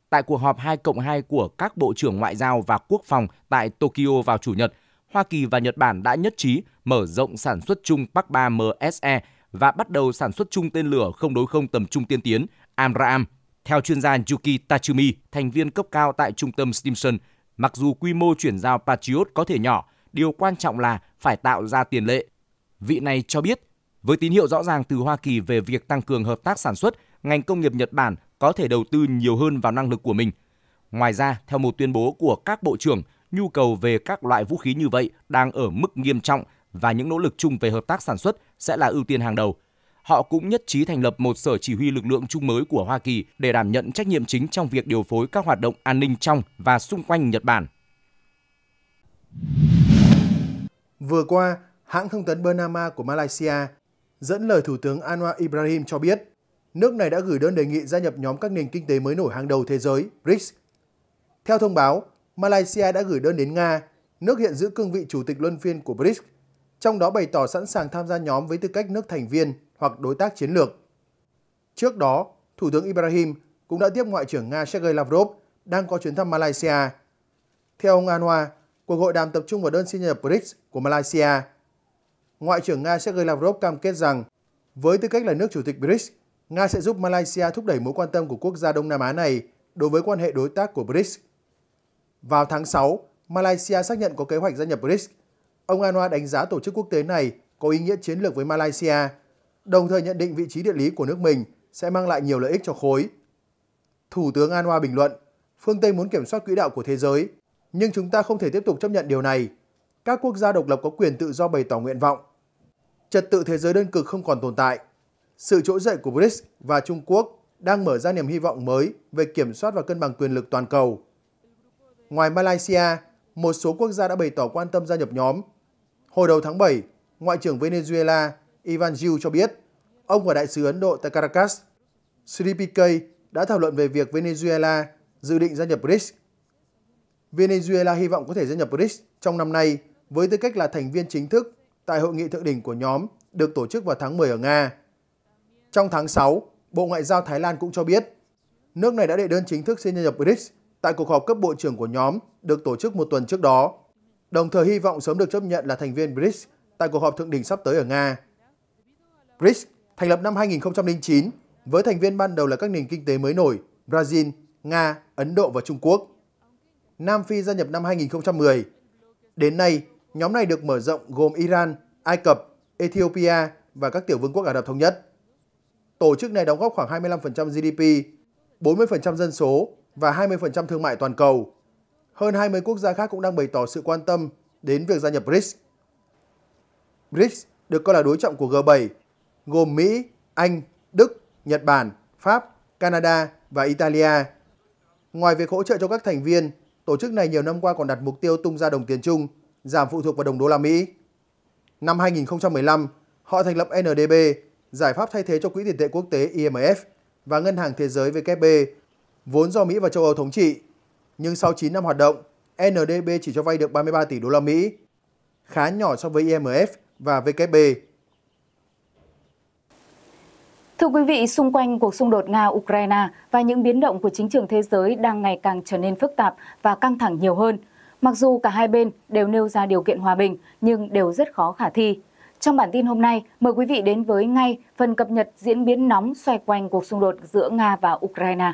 Tại cuộc họp 2 cộng 2 của các Bộ trưởng Ngoại giao và Quốc phòng tại Tokyo vào Chủ nhật, Hoa Kỳ và Nhật Bản đã nhất trí mở rộng sản xuất chung Park 3 MSE và bắt đầu sản xuất chung tên lửa không đối không tầm trung tiên tiến AMRAAM. Theo chuyên gia Yuki Tachumi, thành viên cấp cao tại trung tâm Stimson, mặc dù quy mô chuyển giao Patriot có thể nhỏ, điều quan trọng là phải tạo ra tiền lệ. Vị này cho biết, với tín hiệu rõ ràng từ Hoa Kỳ về việc tăng cường hợp tác sản xuất, ngành công nghiệp Nhật Bản có thể đầu tư nhiều hơn vào năng lực của mình. Ngoài ra, theo một tuyên bố của các bộ trưởng, nhu cầu về các loại vũ khí như vậy đang ở mức nghiêm trọng và những nỗ lực chung về hợp tác sản xuất sẽ là ưu tiên hàng đầu. Họ cũng nhất trí thành lập một sở chỉ huy lực lượng chung mới của Hoa Kỳ để đảm nhận trách nhiệm chính trong việc điều phối các hoạt động an ninh trong và xung quanh Nhật Bản. Vừa qua, hãng thông tấn Bernama của Malaysia dẫn lời Thủ tướng Anwar Ibrahim cho biết, nước này đã gửi đơn đề nghị gia nhập nhóm các nền kinh tế mới nổi hàng đầu thế giới, BRICS. Theo thông báo, Malaysia đã gửi đơn đến Nga, nước hiện giữ cương vị chủ tịch luân phiên của BRICS, trong đó bày tỏ sẵn sàng tham gia nhóm với tư cách nước thành viên hoặc đối tác chiến lược. Trước đó, Thủ tướng Ibrahim cũng đã tiếp Ngoại trưởng Nga Sergei Lavrov đang có chuyến thăm Malaysia. Theo ông Anwar, cuộc hội đàm tập trung vào đơn xin nhập BRICS của Malaysia. Ngoại trưởng Nga Sergei Lavrov cam kết rằng, với tư cách là nước chủ tịch BRICS, Nga sẽ giúp Malaysia thúc đẩy mối quan tâm của quốc gia Đông Nam Á này đối với quan hệ đối tác của BRICS. Vào tháng 6, Malaysia xác nhận có kế hoạch gia nhập BRICS – Ông Anwar đánh giá tổ chức quốc tế này có ý nghĩa chiến lược với Malaysia, đồng thời nhận định vị trí địa lý của nước mình sẽ mang lại nhiều lợi ích cho khối. Thủ tướng Anwar bình luận, phương Tây muốn kiểm soát quỹ đạo của thế giới, nhưng chúng ta không thể tiếp tục chấp nhận điều này. Các quốc gia độc lập có quyền tự do bày tỏ nguyện vọng. Trật tự thế giới đơn cực không còn tồn tại. Sự trỗi dậy của BRICS và Trung Quốc đang mở ra niềm hy vọng mới về kiểm soát và cân bằng quyền lực toàn cầu. Ngoài Malaysia, một số quốc gia đã bày tỏ quan tâm gia nhập nhóm Hồi đầu tháng 7, Ngoại trưởng Venezuela Ivan Gil cho biết ông và đại sứ Ấn Độ tại Caracas, CDPK đã thảo luận về việc Venezuela dự định gia nhập BRICS. Venezuela hy vọng có thể gia nhập BRICS trong năm nay với tư cách là thành viên chính thức tại hội nghị thượng đỉnh của nhóm được tổ chức vào tháng 10 ở Nga. Trong tháng 6, Bộ Ngoại giao Thái Lan cũng cho biết nước này đã đệ đơn chính thức xin gia nhập BRICS tại cuộc họp cấp bộ trưởng của nhóm được tổ chức một tuần trước đó đồng thời hy vọng sớm được chấp nhận là thành viên BRICS tại cuộc họp thượng đỉnh sắp tới ở Nga. BRICS thành lập năm 2009 với thành viên ban đầu là các nền kinh tế mới nổi Brazil, Nga, Ấn Độ và Trung Quốc. Nam Phi gia nhập năm 2010. Đến nay, nhóm này được mở rộng gồm Iran, Ai Cập, Ethiopia và các tiểu vương quốc Ả Rập Thống Nhất. Tổ chức này đóng góp khoảng 25% GDP, 40% dân số và 20% thương mại toàn cầu hơn 20 quốc gia khác cũng đang bày tỏ sự quan tâm đến việc gia nhập BRICS. BRICS được coi là đối trọng của G7, gồm Mỹ, Anh, Đức, Nhật Bản, Pháp, Canada và Italia. Ngoài việc hỗ trợ cho các thành viên, tổ chức này nhiều năm qua còn đặt mục tiêu tung ra đồng tiền chung, giảm phụ thuộc vào đồng đô la Mỹ. Năm 2015, họ thành lập NDB, giải pháp thay thế cho Quỹ tiền tệ quốc tế IMF và Ngân hàng Thế giới WB, vốn do Mỹ và châu Âu thống trị nhưng sau 9 năm hoạt động, NDB chỉ cho vay được 33 tỷ đô la Mỹ, khá nhỏ so với IMF và VKB. Thưa quý vị, xung quanh cuộc xung đột Nga-Ukraine và những biến động của chính trường thế giới đang ngày càng trở nên phức tạp và căng thẳng nhiều hơn. Mặc dù cả hai bên đều nêu ra điều kiện hòa bình nhưng đều rất khó khả thi. Trong bản tin hôm nay, mời quý vị đến với ngay phần cập nhật diễn biến nóng xoay quanh cuộc xung đột giữa Nga và Ukraine.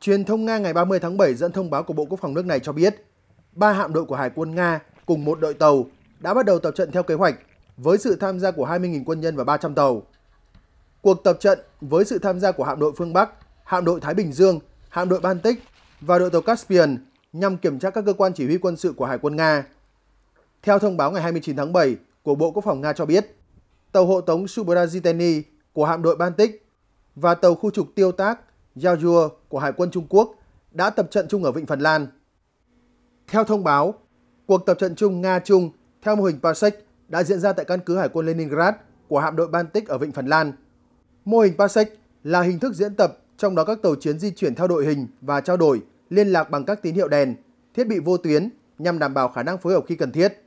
Truyền thông Nga ngày 30 tháng 7 dẫn thông báo của Bộ Quốc phòng nước này cho biết, ba hạm đội của Hải quân Nga cùng một đội tàu đã bắt đầu tập trận theo kế hoạch với sự tham gia của 20.000 quân nhân và 300 tàu. Cuộc tập trận với sự tham gia của hạm đội phương Bắc, hạm đội Thái Bình Dương, hạm đội Baltic và đội tàu Caspian nhằm kiểm tra các cơ quan chỉ huy quân sự của Hải quân Nga. Theo thông báo ngày 29 tháng 7 của Bộ Quốc phòng Nga cho biết, tàu hộ tống Subraziteni của hạm đội Baltic và tàu khu trục tiêu tác Yaoyuo của Hải quân Trung Quốc đã tập trận chung ở Vịnh Phần Lan. Theo thông báo, cuộc tập trận chung Nga-Trung theo mô hình PASEC đã diễn ra tại căn cứ Hải quân Leningrad của hạm đội Baltic ở Vịnh Phần Lan. Mô hình PASEC là hình thức diễn tập trong đó các tàu chiến di chuyển theo đội hình và trao đổi, liên lạc bằng các tín hiệu đèn, thiết bị vô tuyến nhằm đảm bảo khả năng phối hợp khi cần thiết.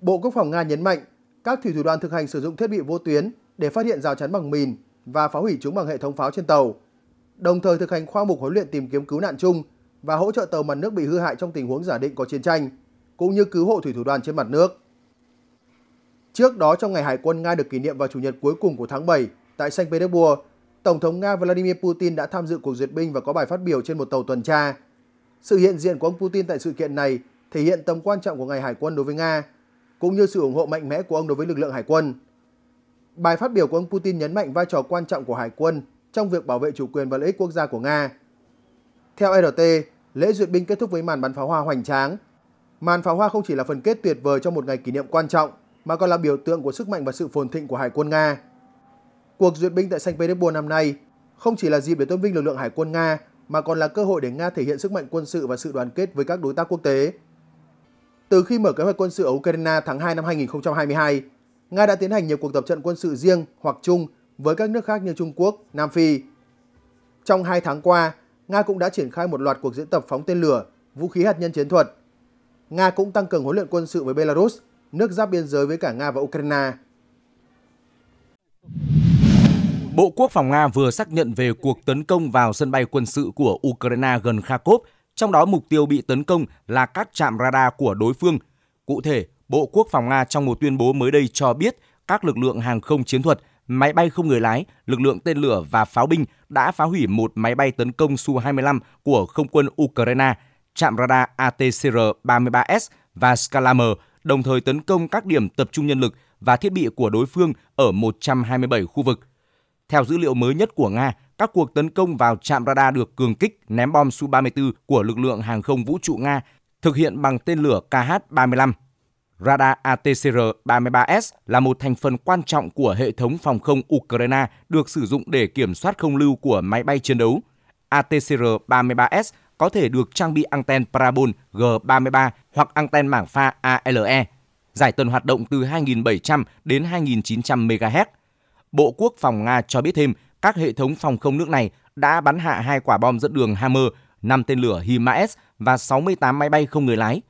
Bộ Quốc phòng Nga nhấn mạnh các thủy thủ đoàn thực hành sử dụng thiết bị vô tuyến để phát hiện rào chắn bằng mìn và phá hủy chúng bằng hệ thống pháo trên tàu đồng thời thực hành khoa mục huấn luyện tìm kiếm cứu nạn chung và hỗ trợ tàu mặt nước bị hư hại trong tình huống giả định có chiến tranh, cũng như cứu hộ thủy thủ đoàn trên mặt nước. Trước đó trong ngày Hải quân Nga được kỷ niệm vào chủ nhật cuối cùng của tháng 7 tại Saint Petersburg, Tổng thống Nga Vladimir Putin đã tham dự cuộc duyệt binh và có bài phát biểu trên một tàu tuần tra. Sự hiện diện của ông Putin tại sự kiện này thể hiện tầm quan trọng của ngày hải quân đối với Nga, cũng như sự ủng hộ mạnh mẽ của ông đối với lực lượng hải quân. Bài phát biểu của ông Putin nhấn mạnh vai trò quan trọng của hải quân trong việc bảo vệ chủ quyền và lợi ích quốc gia của Nga. Theo RT, lễ duyệt binh kết thúc với màn bắn pháo hoa hoành tráng. Màn pháo hoa không chỉ là phần kết tuyệt vời trong một ngày kỷ niệm quan trọng, mà còn là biểu tượng của sức mạnh và sự phồn thịnh của Hải quân Nga. Cuộc duyệt binh tại Saint Petersburg năm nay không chỉ là dịp để tôn vinh lực lượng Hải quân Nga, mà còn là cơ hội để Nga thể hiện sức mạnh quân sự và sự đoàn kết với các đối tác quốc tế. Từ khi mở kế hoạch quân sự ở Ukraine tháng 2 năm 2022, Nga đã tiến hành nhiều cuộc tập trận quân sự riêng hoặc chung với các nước khác như Trung Quốc, Nam Phi. Trong hai tháng qua, Nga cũng đã triển khai một loạt cuộc diễn tập phóng tên lửa, vũ khí hạt nhân chiến thuật. Nga cũng tăng cường huấn luyện quân sự với Belarus, nước giáp biên giới với cả Nga và Ukraine. Bộ Quốc phòng Nga vừa xác nhận về cuộc tấn công vào sân bay quân sự của Ukraine gần Kharkov, trong đó mục tiêu bị tấn công là các trạm radar của đối phương. Cụ thể, Bộ Quốc phòng Nga trong một tuyên bố mới đây cho biết các lực lượng hàng không chiến thuật – máy bay không người lái, lực lượng tên lửa và pháo binh đã phá hủy một máy bay tấn công Su-25 của không quân Ukraine, trạm radar ATCR-33S và Skalamer, đồng thời tấn công các điểm tập trung nhân lực và thiết bị của đối phương ở 127 khu vực. Theo dữ liệu mới nhất của Nga, các cuộc tấn công vào trạm radar được cường kích ném bom Su-34 của lực lượng hàng không vũ trụ Nga thực hiện bằng tên lửa KH-35 Radar ATCR-33S là một thành phần quan trọng của hệ thống phòng không Ukraine được sử dụng để kiểm soát không lưu của máy bay chiến đấu. ATCR-33S có thể được trang bị anten parabol G33 hoặc anten mảng pha ALE. Giải tần hoạt động từ 2.700 đến 2.900 MHz. Bộ Quốc phòng Nga cho biết thêm các hệ thống phòng không nước này đã bắn hạ hai quả bom dẫn đường Hammer, 5 tên lửa HIMARS và 68 máy bay không người lái.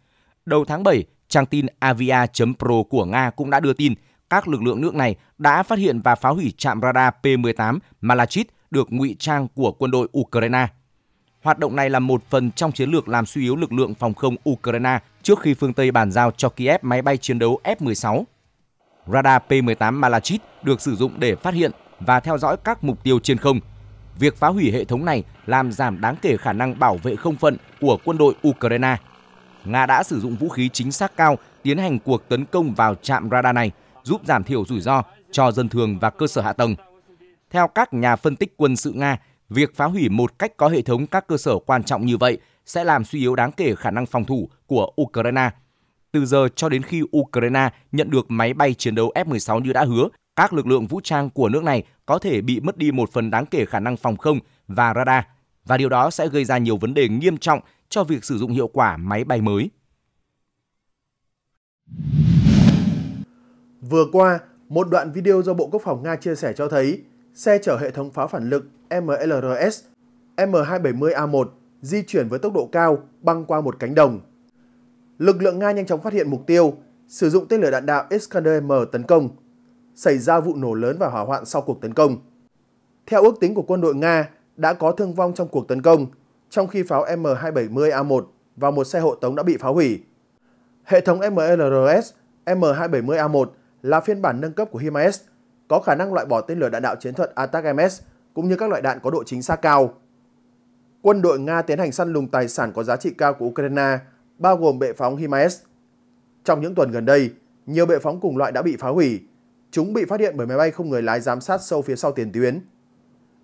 Đầu tháng 7, Trang tin avia.pro của Nga cũng đã đưa tin các lực lượng nước này đã phát hiện và phá hủy trạm radar P-18 Malachit được ngụy trang của quân đội Ukraine. Hoạt động này là một phần trong chiến lược làm suy yếu lực lượng phòng không Ukraine trước khi phương Tây bàn giao cho Kiev máy bay chiến đấu F-16. Radar P-18 Malachit được sử dụng để phát hiện và theo dõi các mục tiêu trên không. Việc phá hủy hệ thống này làm giảm đáng kể khả năng bảo vệ không phận của quân đội Ukraine – Nga đã sử dụng vũ khí chính xác cao tiến hành cuộc tấn công vào trạm radar này, giúp giảm thiểu rủi ro cho dân thường và cơ sở hạ tầng. Theo các nhà phân tích quân sự Nga, việc phá hủy một cách có hệ thống các cơ sở quan trọng như vậy sẽ làm suy yếu đáng kể khả năng phòng thủ của Ukraine. Từ giờ cho đến khi Ukraine nhận được máy bay chiến đấu F-16 như đã hứa, các lực lượng vũ trang của nước này có thể bị mất đi một phần đáng kể khả năng phòng không và radar, và điều đó sẽ gây ra nhiều vấn đề nghiêm trọng cho việc sử dụng hiệu quả máy bay mới. Vừa qua, một đoạn video do Bộ Quốc phòng Nga chia sẻ cho thấy xe chở hệ thống pháo phản lực MLRS M270A1 di chuyển với tốc độ cao băng qua một cánh đồng. Lực lượng Nga nhanh chóng phát hiện mục tiêu, sử dụng tên lửa đạn đạo Iskander-M tấn công. Xảy ra vụ nổ lớn và hỏa hoạn sau cuộc tấn công. Theo ước tính của quân đội Nga, đã có thương vong trong cuộc tấn công trong khi pháo M270A1 và một xe hộ tống đã bị phá hủy. Hệ thống MLRS M270A1 là phiên bản nâng cấp của HIMARS, có khả năng loại bỏ tên lửa đạn đạo chiến thuật ATACMS cũng như các loại đạn có độ chính xác cao. Quân đội Nga tiến hành săn lùng tài sản có giá trị cao của Ukraine, bao gồm bệ phóng HIMARS. Trong những tuần gần đây, nhiều bệ phóng cùng loại đã bị phá hủy. Chúng bị phát hiện bởi máy bay không người lái giám sát sâu phía sau tiền tuyến.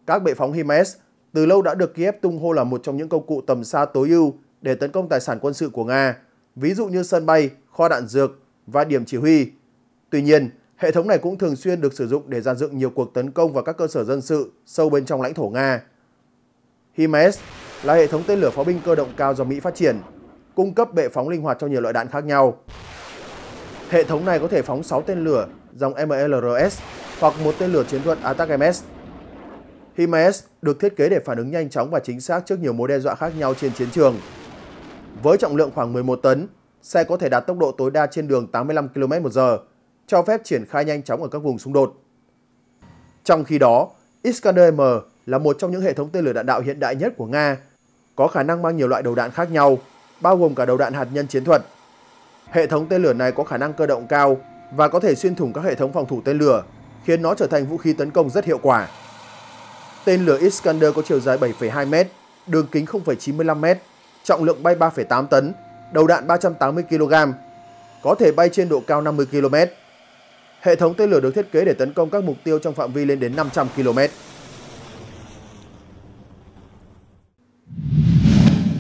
Các bệ phóng HIMARS từ lâu đã được Kiev tung hô là một trong những công cụ tầm xa tối ưu để tấn công tài sản quân sự của Nga, ví dụ như sân bay, kho đạn dược và điểm chỉ huy. Tuy nhiên, hệ thống này cũng thường xuyên được sử dụng để dàn dựng nhiều cuộc tấn công vào các cơ sở dân sự sâu bên trong lãnh thổ Nga. HIMARS là hệ thống tên lửa pháo binh cơ động cao do Mỹ phát triển, cung cấp bệ phóng linh hoạt cho nhiều loại đạn khác nhau. Hệ thống này có thể phóng 6 tên lửa dòng MLRS hoặc một tên lửa chiến thuật ATACMS HIMARS được thiết kế để phản ứng nhanh chóng và chính xác trước nhiều mối đe dọa khác nhau trên chiến trường. Với trọng lượng khoảng 11 tấn, xe có thể đạt tốc độ tối đa trên đường 85 km/h, cho phép triển khai nhanh chóng ở các vùng xung đột. Trong khi đó, Iskander-M là một trong những hệ thống tên lửa đạn đạo hiện đại nhất của Nga, có khả năng mang nhiều loại đầu đạn khác nhau, bao gồm cả đầu đạn hạt nhân chiến thuật. Hệ thống tên lửa này có khả năng cơ động cao và có thể xuyên thủng các hệ thống phòng thủ tên lửa, khiến nó trở thành vũ khí tấn công rất hiệu quả. Tên lửa Iskander có chiều dài 7,2m, đường kính 0,95m, trọng lượng bay 3,8 tấn, đầu đạn 380 kg, có thể bay trên độ cao 50 km. Hệ thống tên lửa được thiết kế để tấn công các mục tiêu trong phạm vi lên đến 500 km.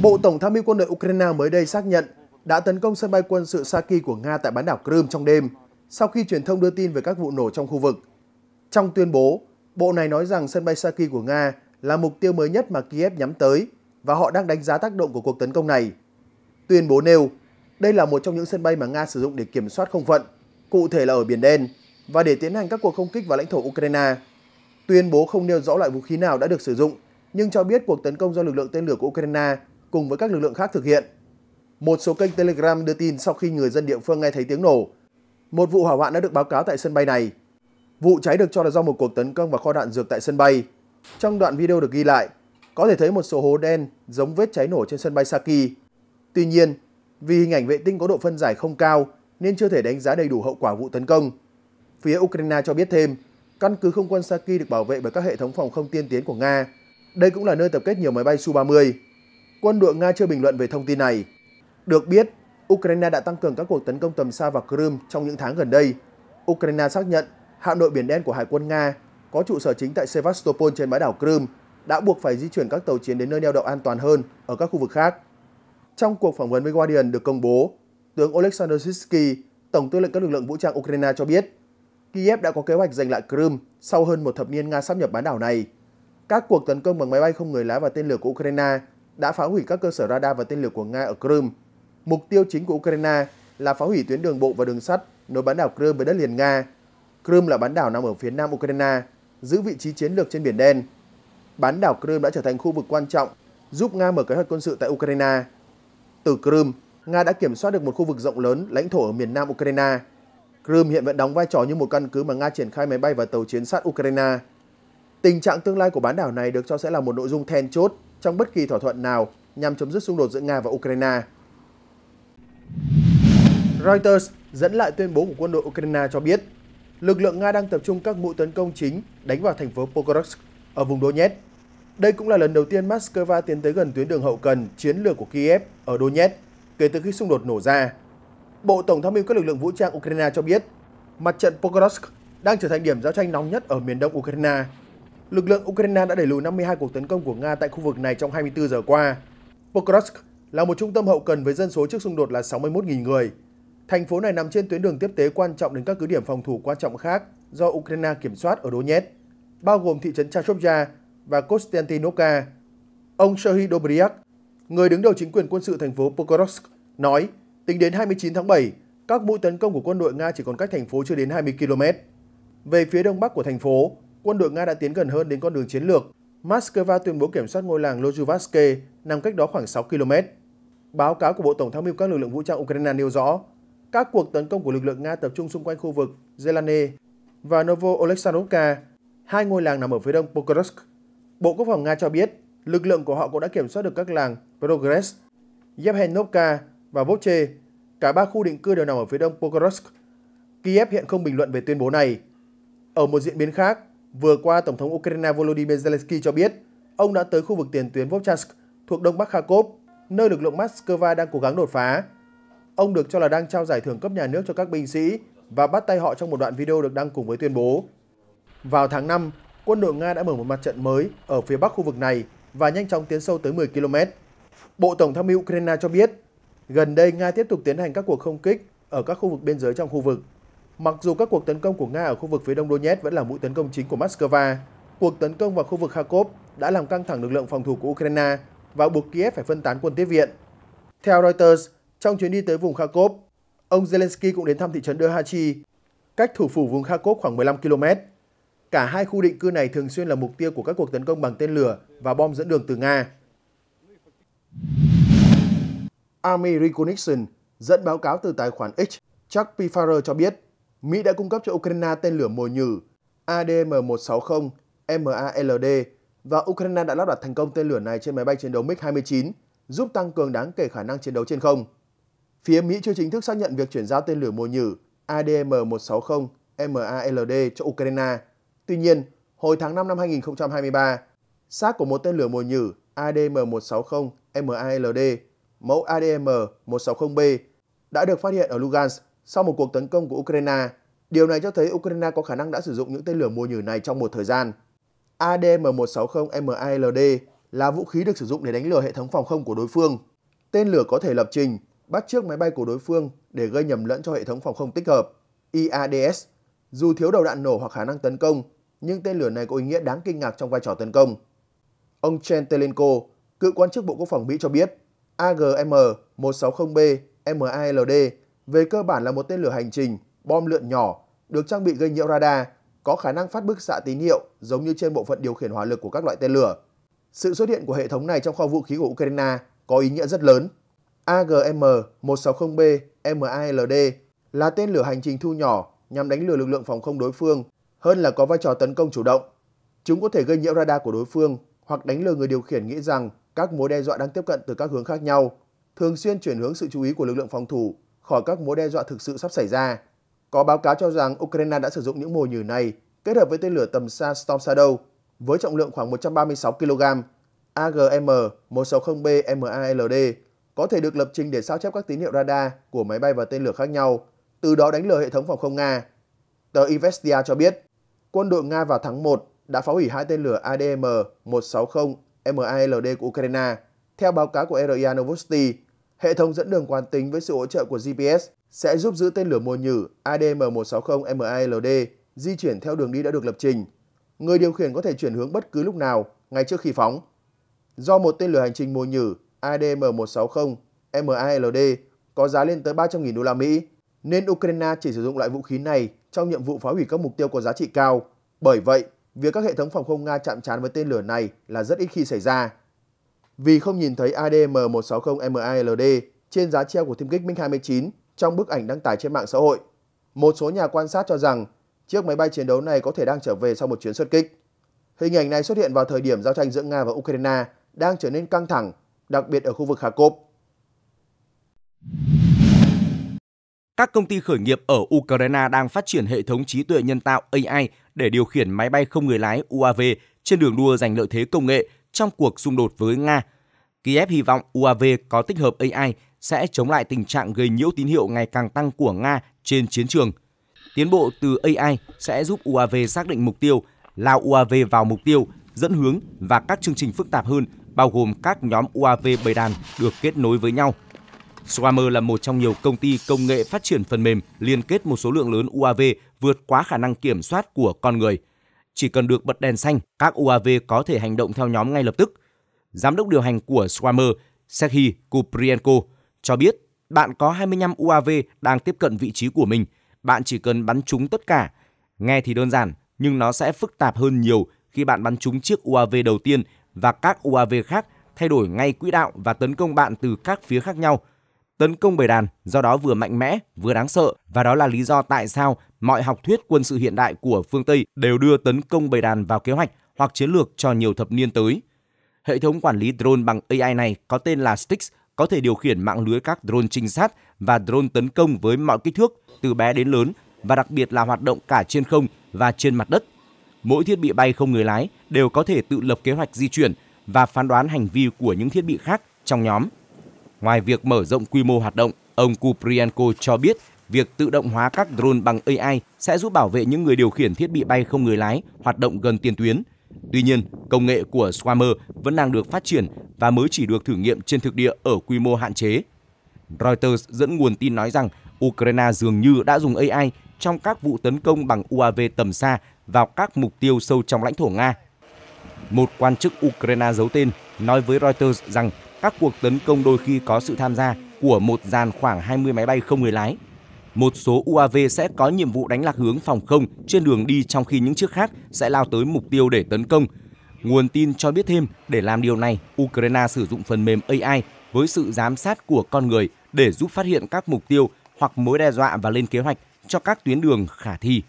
Bộ Tổng tham mưu quân đội Ukraine mới đây xác nhận đã tấn công sân bay quân sự Saki của Nga tại bán đảo Crimea trong đêm, sau khi truyền thông đưa tin về các vụ nổ trong khu vực. Trong tuyên bố, Bộ này nói rằng sân bay Saki của Nga là mục tiêu mới nhất mà Kiev nhắm tới và họ đang đánh giá tác động của cuộc tấn công này. Tuyên bố nêu, đây là một trong những sân bay mà Nga sử dụng để kiểm soát không phận, cụ thể là ở Biển Đen, và để tiến hành các cuộc không kích vào lãnh thổ Ukraine. Tuyên bố không nêu rõ loại vũ khí nào đã được sử dụng, nhưng cho biết cuộc tấn công do lực lượng tên lửa của Ukraine cùng với các lực lượng khác thực hiện. Một số kênh Telegram đưa tin sau khi người dân địa phương nghe thấy tiếng nổ, một vụ hỏa hoạn đã được báo cáo tại sân bay này. Vụ cháy được cho là do một cuộc tấn công vào kho đạn dược tại sân bay. Trong đoạn video được ghi lại, có thể thấy một số hố đen giống vết cháy nổ trên sân bay Saki. Tuy nhiên, vì hình ảnh vệ tinh có độ phân giải không cao nên chưa thể đánh giá đầy đủ hậu quả vụ tấn công. Phía Ukraine cho biết thêm, căn cứ không quân Saki được bảo vệ bởi các hệ thống phòng không tiên tiến của Nga. Đây cũng là nơi tập kết nhiều máy bay Su-30. Quân đội Nga chưa bình luận về thông tin này. Được biết, Ukraine đã tăng cường các cuộc tấn công tầm xa vào Crimea trong những tháng gần đây. Ukraine xác nhận hạm đội Biển Đen của Hải quân Nga có trụ sở chính tại Sevastopol trên bán đảo Crimea đã buộc phải di chuyển các tàu chiến đến nơi neo đậu an toàn hơn ở các khu vực khác. Trong cuộc phỏng vấn với Guardian được công bố, tướng Oleksandr Sitsky, Tổng tư lệnh các lực lượng vũ trang Ukraine cho biết, Kiev đã có kế hoạch giành lại Crimea sau hơn một thập niên Nga sắp nhập bán đảo này. Các cuộc tấn công bằng máy bay không người lái và tên lửa của Ukraine đã phá hủy các cơ sở radar và tên lửa của Nga ở Crimea. Mục tiêu chính của Ukraine là phá hủy tuyến đường bộ và đường sắt nối bán đảo Crimea với đất liền Nga Crimea là bán đảo nằm ở phía nam Ukraine, giữ vị trí chiến lược trên Biển Đen. Bán đảo Crimea đã trở thành khu vực quan trọng giúp Nga mở kế hoạch quân sự tại Ukraine. Từ Crimea, Nga đã kiểm soát được một khu vực rộng lớn lãnh thổ ở miền nam Ukraine. Crimea hiện vẫn đóng vai trò như một căn cứ mà Nga triển khai máy bay và tàu chiến sát Ukraine. Tình trạng tương lai của bán đảo này được cho sẽ là một nội dung then chốt trong bất kỳ thỏa thuận nào nhằm chấm dứt xung đột giữa Nga và Ukraine. Reuters dẫn lại tuyên bố của quân đội Ukraine cho biết lực lượng Nga đang tập trung các mũi tấn công chính đánh vào thành phố Pokrovsk ở vùng Donetsk. Đây cũng là lần đầu tiên Moscow tiến tới gần tuyến đường hậu cần chiến lược của Kiev ở Donetsk kể từ khi xung đột nổ ra. Bộ Tổng tham mưu các lực lượng vũ trang Ukraine cho biết, mặt trận Pokrovsk đang trở thành điểm giao tranh nóng nhất ở miền đông Ukraine. Lực lượng Ukraine đã đẩy lùi 52 cuộc tấn công của Nga tại khu vực này trong 24 giờ qua. Pokrovsk là một trung tâm hậu cần với dân số trước xung đột là 61.000 người, Thành phố này nằm trên tuyến đường tiếp tế quan trọng đến các cứ điểm phòng thủ quan trọng khác do Ukraine kiểm soát ở Donetsk, bao gồm thị trấn Chashovya và Konstantinovka. Ông Serhiy Dobryak, người đứng đầu chính quyền quân sự thành phố Pokrovsk, nói tính đến 29 tháng 7, các mũi tấn công của quân đội Nga chỉ còn cách thành phố chưa đến 20 km. Về phía đông bắc của thành phố, quân đội Nga đã tiến gần hơn đến con đường chiến lược. Moscow tuyên bố kiểm soát ngôi làng Lojuvaske nằm cách đó khoảng 6 km. Báo cáo của Bộ Tổng tham mưu các lực lượng vũ trang Ukraine nêu rõ, các cuộc tấn công của lực lượng Nga tập trung xung quanh khu vực Zelane và Novo-Oleksandrovka, hai ngôi làng nằm ở phía đông Pokrovsk. Bộ Quốc phòng Nga cho biết, lực lượng của họ cũng đã kiểm soát được các làng Progress, Yevhenovka và Voche. Cả ba khu định cư đều nằm ở phía đông Pokrovsk. Kiev hiện không bình luận về tuyên bố này. Ở một diễn biến khác, vừa qua Tổng thống Ukraine Volodymyr Zelensky cho biết ông đã tới khu vực tiền tuyến Vovchansk thuộc đông bắc Kharkov, nơi lực lượng Moscow đang cố gắng đột phá. Ông được cho là đang trao giải thưởng cấp nhà nước cho các binh sĩ và bắt tay họ trong một đoạn video được đăng cùng với tuyên bố. Vào tháng 5, quân đội Nga đã mở một mặt trận mới ở phía bắc khu vực này và nhanh chóng tiến sâu tới 10 km. Bộ Tổng tham mưu Ukraine cho biết, gần đây Nga tiếp tục tiến hành các cuộc không kích ở các khu vực biên giới trong khu vực. Mặc dù các cuộc tấn công của Nga ở khu vực phía đông Donetsk vẫn là mũi tấn công chính của Moscow, cuộc tấn công vào khu vực Kharkov đã làm căng thẳng lực lượng phòng thủ của Ukraine và buộc Kiev phải phân tán quân tiếp viện. Theo Reuters, trong chuyến đi tới vùng Kharkov, ông Zelensky cũng đến thăm thị trấn Derhachi, cách thủ phủ vùng Kharkov khoảng 15 km. Cả hai khu định cư này thường xuyên là mục tiêu của các cuộc tấn công bằng tên lửa và bom dẫn đường từ Nga. Army Reconnaissance dẫn báo cáo từ tài khoản X, Chuck Piffarer cho biết, Mỹ đã cung cấp cho Ukraine tên lửa mồi nhử ADM-160 MALD và Ukraine đã lắp đặt thành công tên lửa này trên máy bay chiến đấu MiG-29, giúp tăng cường đáng kể khả năng chiến đấu trên không. Phía Mỹ chưa chính thức xác nhận việc chuyển giao tên lửa mồi nhử ADM-160 MALD cho Ukraine. Tuy nhiên, hồi tháng 5 năm 2023, xác của một tên lửa mồi nhử ADM-160 MALD mẫu ADM-160B đã được phát hiện ở Lugansk sau một cuộc tấn công của Ukraine. Điều này cho thấy Ukraine có khả năng đã sử dụng những tên lửa mồi nhử này trong một thời gian. ADM-160 MALD là vũ khí được sử dụng để đánh lừa hệ thống phòng không của đối phương. Tên lửa có thể lập trình, bắt trước máy bay của đối phương để gây nhầm lẫn cho hệ thống phòng không tích hợp IADS. Dù thiếu đầu đạn nổ hoặc khả năng tấn công, nhưng tên lửa này có ý nghĩa đáng kinh ngạc trong vai trò tấn công. Ông Chen Telenko, cựu quan chức Bộ Quốc phòng Mỹ cho biết, AGM-160B MALD về cơ bản là một tên lửa hành trình, bom lượn nhỏ, được trang bị gây nhiễu radar, có khả năng phát bức xạ tín hiệu giống như trên bộ phận điều khiển hỏa lực của các loại tên lửa. Sự xuất hiện của hệ thống này trong kho vũ khí của Ukraine có ý nghĩa rất lớn. AGM-160B MILD là tên lửa hành trình thu nhỏ nhằm đánh lừa lực lượng phòng không đối phương hơn là có vai trò tấn công chủ động. Chúng có thể gây nhiễu radar của đối phương hoặc đánh lừa người điều khiển nghĩ rằng các mối đe dọa đang tiếp cận từ các hướng khác nhau, thường xuyên chuyển hướng sự chú ý của lực lượng phòng thủ khỏi các mối đe dọa thực sự sắp xảy ra. Có báo cáo cho rằng Ukraine đã sử dụng những mồi nhử này kết hợp với tên lửa tầm xa Storm Shadow với trọng lượng khoảng 136 kg, AGM-160B MALD có thể được lập trình để sao chép các tín hiệu radar của máy bay và tên lửa khác nhau, từ đó đánh lừa hệ thống phòng không Nga. Tờ Ivestia cho biết, quân đội Nga vào tháng 1 đã phá hủy hai tên lửa ADM-160 MALD của Ukraine. Theo báo cáo của RIA Novosti, hệ thống dẫn đường quan tính với sự hỗ trợ của GPS sẽ giúp giữ tên lửa mồi nhử ADM-160 MALD di chuyển theo đường đi đã được lập trình. Người điều khiển có thể chuyển hướng bất cứ lúc nào, ngay trước khi phóng. Do một tên lửa hành trình mồi nhử ADM160, mild có giá lên tới 300.000 đô la Mỹ, nên Ukraine chỉ sử dụng loại vũ khí này trong nhiệm vụ phá hủy các mục tiêu có giá trị cao. Bởi vậy, việc các hệ thống phòng không Nga chạm trán với tên lửa này là rất ít khi xảy ra. Vì không nhìn thấy ADM160 mild trên giá treo của tiêm kích MiG-29 trong bức ảnh đăng tải trên mạng xã hội, một số nhà quan sát cho rằng chiếc máy bay chiến đấu này có thể đang trở về sau một chuyến xuất kích. Hình ảnh này xuất hiện vào thời điểm giao tranh giữa Nga và Ukraine đang trở nên căng thẳng đặc biệt ở khu vực Kharkov. Các công ty khởi nghiệp ở Ukraine đang phát triển hệ thống trí tuệ nhân tạo AI để điều khiển máy bay không người lái UAV trên đường đua giành lợi thế công nghệ trong cuộc xung đột với Nga. Kiev hy vọng UAV có tích hợp AI sẽ chống lại tình trạng gây nhiễu tín hiệu ngày càng tăng của Nga trên chiến trường. Tiến bộ từ AI sẽ giúp UAV xác định mục tiêu, lao UAV vào mục tiêu, dẫn hướng và các chương trình phức tạp hơn bao gồm các nhóm UAV bầy đàn được kết nối với nhau. Swarmer là một trong nhiều công ty công nghệ phát triển phần mềm liên kết một số lượng lớn UAV vượt quá khả năng kiểm soát của con người. Chỉ cần được bật đèn xanh, các UAV có thể hành động theo nhóm ngay lập tức. Giám đốc điều hành của Swarmer, Sergei Kuprienko, cho biết bạn có 25 UAV đang tiếp cận vị trí của mình. Bạn chỉ cần bắn chúng tất cả. Nghe thì đơn giản, nhưng nó sẽ phức tạp hơn nhiều khi bạn bắn chúng chiếc UAV đầu tiên và các UAV khác thay đổi ngay quỹ đạo và tấn công bạn từ các phía khác nhau. Tấn công bầy đàn do đó vừa mạnh mẽ, vừa đáng sợ và đó là lý do tại sao mọi học thuyết quân sự hiện đại của phương Tây đều đưa tấn công bầy đàn vào kế hoạch hoặc chiến lược cho nhiều thập niên tới. Hệ thống quản lý drone bằng AI này có tên là Styx, có thể điều khiển mạng lưới các drone trinh sát và drone tấn công với mọi kích thước, từ bé đến lớn và đặc biệt là hoạt động cả trên không và trên mặt đất – mỗi thiết bị bay không người lái đều có thể tự lập kế hoạch di chuyển và phán đoán hành vi của những thiết bị khác trong nhóm. Ngoài việc mở rộng quy mô hoạt động, ông Kuprienko cho biết việc tự động hóa các drone bằng AI sẽ giúp bảo vệ những người điều khiển thiết bị bay không người lái hoạt động gần tiền tuyến. Tuy nhiên, công nghệ của Swammer vẫn đang được phát triển và mới chỉ được thử nghiệm trên thực địa ở quy mô hạn chế. Reuters dẫn nguồn tin nói rằng Ukraine dường như đã dùng AI trong các vụ tấn công bằng UAV tầm xa vào các mục tiêu sâu trong lãnh thổ Nga. Một quan chức Ukraine giấu tên nói với Reuters rằng các cuộc tấn công đôi khi có sự tham gia của một dàn khoảng 20 máy bay không người lái. Một số UAV sẽ có nhiệm vụ đánh lạc hướng phòng không trên đường đi trong khi những chiếc khác sẽ lao tới mục tiêu để tấn công. Nguồn tin cho biết thêm, để làm điều này, Ukraine sử dụng phần mềm AI với sự giám sát của con người để giúp phát hiện các mục tiêu hoặc mối đe dọa và lên kế hoạch cho các tuyến đường khả thi.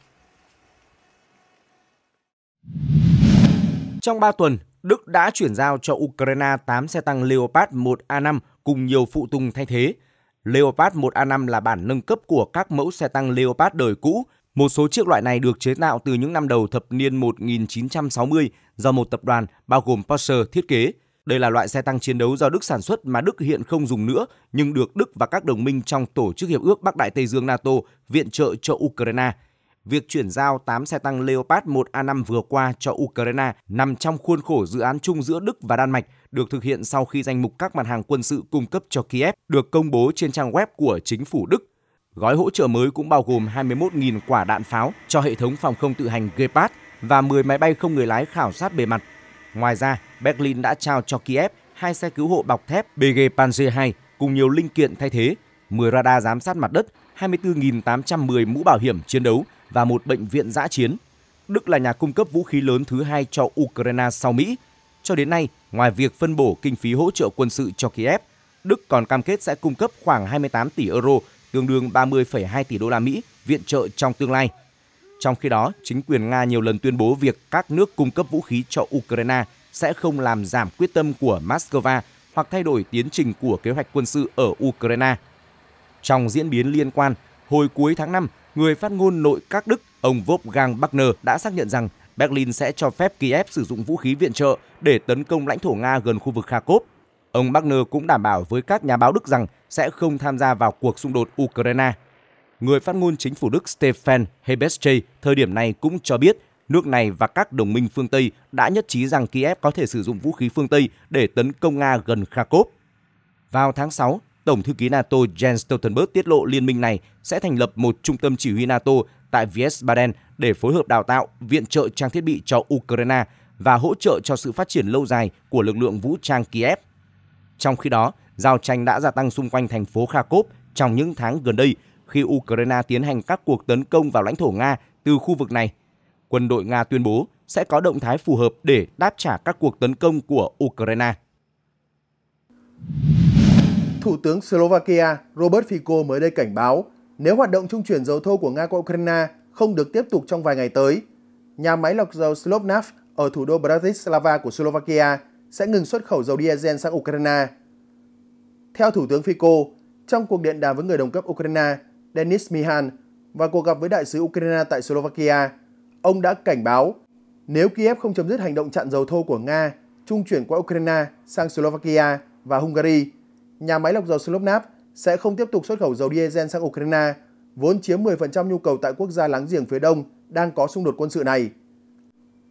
Trong 3 tuần, Đức đã chuyển giao cho Ukraine 8 xe tăng Leopard 1A5 cùng nhiều phụ tùng thay thế. Leopard 1A5 là bản nâng cấp của các mẫu xe tăng Leopard đời cũ. Một số chiếc loại này được chế tạo từ những năm đầu thập niên 1960 do một tập đoàn bao gồm Porsche thiết kế. Đây là loại xe tăng chiến đấu do Đức sản xuất mà Đức hiện không dùng nữa, nhưng được Đức và các đồng minh trong Tổ chức Hiệp ước Bắc Đại Tây Dương NATO viện trợ cho Ukraine – việc chuyển giao 8 xe tăng Leopard 1A5 vừa qua cho Ukraine nằm trong khuôn khổ dự án chung giữa Đức và Đan Mạch được thực hiện sau khi danh mục các mặt hàng quân sự cung cấp cho Kiev được công bố trên trang web của chính phủ Đức. Gói hỗ trợ mới cũng bao gồm 21.000 quả đạn pháo cho hệ thống phòng không tự hành Gepard và 10 máy bay không người lái khảo sát bề mặt. Ngoài ra, Berlin đã trao cho Kiev hai xe cứu hộ bọc thép BG Panzer II cùng nhiều linh kiện thay thế, 10 radar giám sát mặt đất, 24.810 mũ bảo hiểm chiến đấu và một bệnh viện giã chiến. Đức là nhà cung cấp vũ khí lớn thứ hai cho Ukraine sau Mỹ. Cho đến nay, ngoài việc phân bổ kinh phí hỗ trợ quân sự cho Kiev, Đức còn cam kết sẽ cung cấp khoảng 28 tỷ euro, tương đương 30,2 tỷ đô la Mỹ viện trợ trong tương lai. Trong khi đó, chính quyền Nga nhiều lần tuyên bố việc các nước cung cấp vũ khí cho Ukraine sẽ không làm giảm quyết tâm của Moscow hoặc thay đổi tiến trình của kế hoạch quân sự ở Ukraine. Trong diễn biến liên quan, hồi cuối tháng 5, người phát ngôn nội các Đức, ông Wolfgang Wagner đã xác nhận rằng Berlin sẽ cho phép Kiev sử dụng vũ khí viện trợ để tấn công lãnh thổ Nga gần khu vực Kharkov. Ông Wagner cũng đảm bảo với các nhà báo Đức rằng sẽ không tham gia vào cuộc xung đột Ukraine. Người phát ngôn chính phủ Đức Stefan Hebesche thời điểm này cũng cho biết nước này và các đồng minh phương Tây đã nhất trí rằng Kiev có thể sử dụng vũ khí phương Tây để tấn công Nga gần Kharkov. Vào tháng 6, Tổng thư ký NATO Jens Stoltenberg tiết lộ liên minh này sẽ thành lập một trung tâm chỉ huy NATO tại Wiesbaden để phối hợp đào tạo, viện trợ trang thiết bị cho Ukraine và hỗ trợ cho sự phát triển lâu dài của lực lượng vũ trang Kiev. Trong khi đó, giao tranh đã gia tăng xung quanh thành phố Kharkov trong những tháng gần đây khi Ukraine tiến hành các cuộc tấn công vào lãnh thổ Nga từ khu vực này. Quân đội Nga tuyên bố sẽ có động thái phù hợp để đáp trả các cuộc tấn công của Ukraine. Thủ tướng Slovakia Robert Fico mới đây cảnh báo nếu hoạt động trung chuyển dầu thô của Nga qua Ukraine không được tiếp tục trong vài ngày tới, nhà máy lọc dầu Slovnaft ở thủ đô Bratislava của Slovakia sẽ ngừng xuất khẩu dầu diesel sang Ukraine. Theo Thủ tướng Fico, trong cuộc điện đàm với người đồng cấp Ukraine Denis Mihan và cuộc gặp với đại sứ Ukraine tại Slovakia, ông đã cảnh báo nếu Kiev không chấm dứt hành động chặn dầu thô của Nga trung chuyển qua Ukraine sang Slovakia và Hungary, nhà máy lọc dầu Slovnaft sẽ không tiếp tục xuất khẩu dầu diesel sang Ukraine, vốn chiếm 10% nhu cầu tại quốc gia láng giềng phía đông đang có xung đột quân sự này.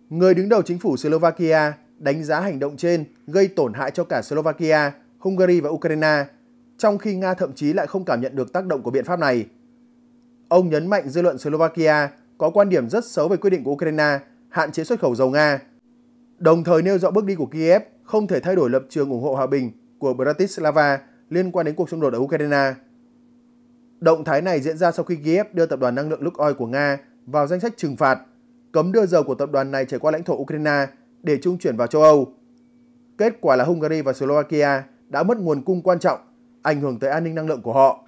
Người đứng đầu chính phủ Slovakia đánh giá hành động trên gây tổn hại cho cả Slovakia, Hungary và Ukraine, trong khi Nga thậm chí lại không cảm nhận được tác động của biện pháp này. Ông nhấn mạnh dư luận Slovakia có quan điểm rất xấu về quyết định của Ukraine hạn chế xuất khẩu dầu Nga, đồng thời nêu rõ bước đi của Kiev không thể thay đổi lập trường ủng hộ hòa bình của Bratislava liên quan đến cuộc xung đột ở Ukraine. Động thái này diễn ra sau khi Kiev đưa tập đoàn năng lượng Lukoil của Nga vào danh sách trừng phạt, cấm đưa dầu của tập đoàn này chảy qua lãnh thổ Ukraine để trung chuyển vào châu Âu. Kết quả là Hungary và Slovakia đã mất nguồn cung quan trọng, ảnh hưởng tới an ninh năng lượng của họ.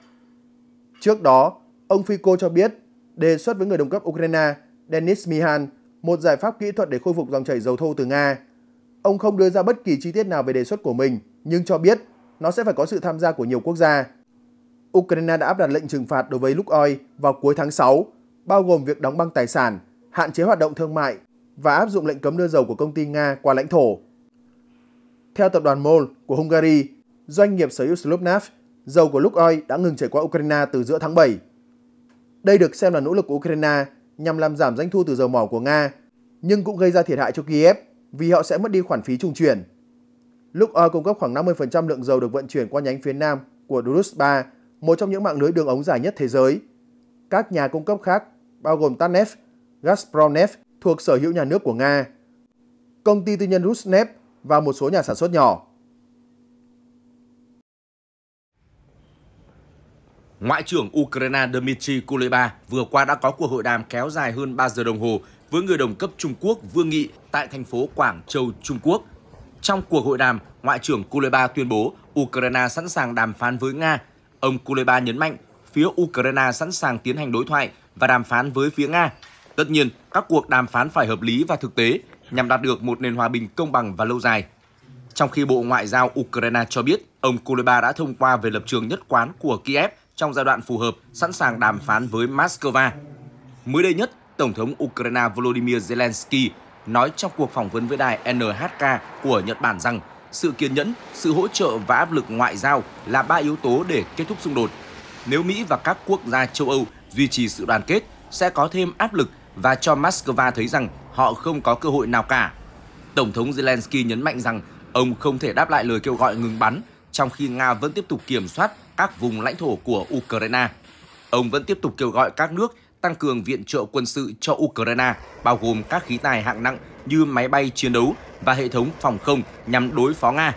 Trước đó, ông Fico cho biết đề xuất với người đồng cấp Ukraine Denis Mihan một giải pháp kỹ thuật để khôi phục dòng chảy dầu thô từ Nga. Ông không đưa ra bất kỳ chi tiết nào về đề xuất của mình – nhưng cho biết nó sẽ phải có sự tham gia của nhiều quốc gia. Ukraine đã áp đặt lệnh trừng phạt đối với Lukoil vào cuối tháng 6, bao gồm việc đóng băng tài sản, hạn chế hoạt động thương mại và áp dụng lệnh cấm đưa dầu của công ty Nga qua lãnh thổ. Theo tập đoàn MOL của Hungary, doanh nghiệp sở hữu Slupnav, dầu của Lukoil đã ngừng chảy qua Ukraine từ giữa tháng 7. Đây được xem là nỗ lực của Ukraine nhằm làm giảm doanh thu từ dầu mỏ của Nga, nhưng cũng gây ra thiệt hại cho Kiev vì họ sẽ mất đi khoản phí trung chuyển. Lúc O cung cấp khoảng 50% lượng dầu được vận chuyển qua nhánh phía nam của Druzhba, 3, một trong những mạng lưới đường ống dài nhất thế giới. Các nhà cung cấp khác, bao gồm Tatneft, Gazpromneft thuộc sở hữu nhà nước của Nga, công ty tư nhân Rusneft và một số nhà sản xuất nhỏ. Ngoại trưởng Ukraine Dmitry Kuleba vừa qua đã có cuộc hội đàm kéo dài hơn 3 giờ đồng hồ với người đồng cấp Trung Quốc Vương Nghị tại thành phố Quảng Châu, Trung Quốc trong cuộc hội đàm, Ngoại trưởng Kuleba tuyên bố Ukraine sẵn sàng đàm phán với Nga. Ông Kuleba nhấn mạnh phía Ukraine sẵn sàng tiến hành đối thoại và đàm phán với phía Nga. Tất nhiên, các cuộc đàm phán phải hợp lý và thực tế nhằm đạt được một nền hòa bình công bằng và lâu dài. Trong khi Bộ Ngoại giao Ukraine cho biết, ông Kuleba đã thông qua về lập trường nhất quán của Kiev trong giai đoạn phù hợp, sẵn sàng đàm phán với Moscow. Mới đây nhất, Tổng thống Ukraine Volodymyr Zelensky nói trong cuộc phỏng vấn với đài NHK của Nhật Bản rằng sự kiên nhẫn, sự hỗ trợ và áp lực ngoại giao là ba yếu tố để kết thúc xung đột. Nếu Mỹ và các quốc gia châu Âu duy trì sự đoàn kết, sẽ có thêm áp lực và cho Moscow thấy rằng họ không có cơ hội nào cả. Tổng thống Zelensky nhấn mạnh rằng ông không thể đáp lại lời kêu gọi ngừng bắn trong khi Nga vẫn tiếp tục kiểm soát các vùng lãnh thổ của Ukraine. Ông vẫn tiếp tục kêu gọi các nước tăng cường viện trợ quân sự cho Ukraine, bao gồm các khí tài hạng nặng như máy bay chiến đấu và hệ thống phòng không nhằm đối phó Nga.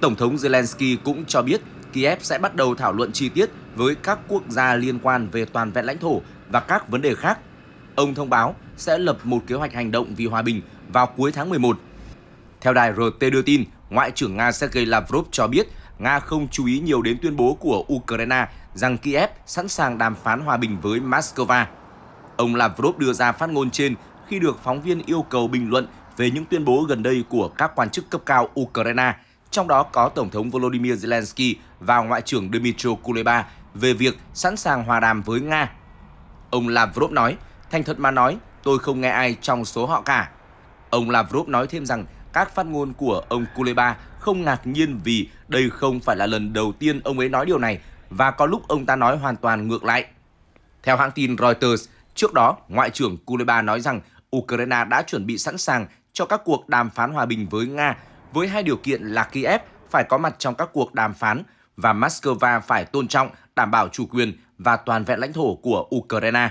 Tổng thống Zelensky cũng cho biết Kiev sẽ bắt đầu thảo luận chi tiết với các quốc gia liên quan về toàn vẹn lãnh thổ và các vấn đề khác. Ông thông báo sẽ lập một kế hoạch hành động vì hòa bình vào cuối tháng 11. Theo đài RT đưa tin, Ngoại trưởng Nga Sergei Lavrov cho biết Nga không chú ý nhiều đến tuyên bố của Ukraine rằng Kiev sẵn sàng đàm phán hòa bình với Moscow. Ông Lavrov đưa ra phát ngôn trên khi được phóng viên yêu cầu bình luận về những tuyên bố gần đây của các quan chức cấp cao Ukraine, trong đó có Tổng thống Volodymyr Zelensky và Ngoại trưởng Dmytro Kuleba về việc sẵn sàng hòa đàm với Nga. Ông Lavrov nói, thành thật mà nói, tôi không nghe ai trong số họ cả. Ông Lavrov nói thêm rằng các phát ngôn của ông Kuleba không ngạc nhiên vì đây không phải là lần đầu tiên ông ấy nói điều này và có lúc ông ta nói hoàn toàn ngược lại. Theo hãng tin Reuters, trước đó, Ngoại trưởng Kuleba nói rằng Ukraine đã chuẩn bị sẵn sàng cho các cuộc đàm phán hòa bình với Nga với hai điều kiện là Kiev phải có mặt trong các cuộc đàm phán và Moscow phải tôn trọng, đảm bảo chủ quyền và toàn vẹn lãnh thổ của Ukraine.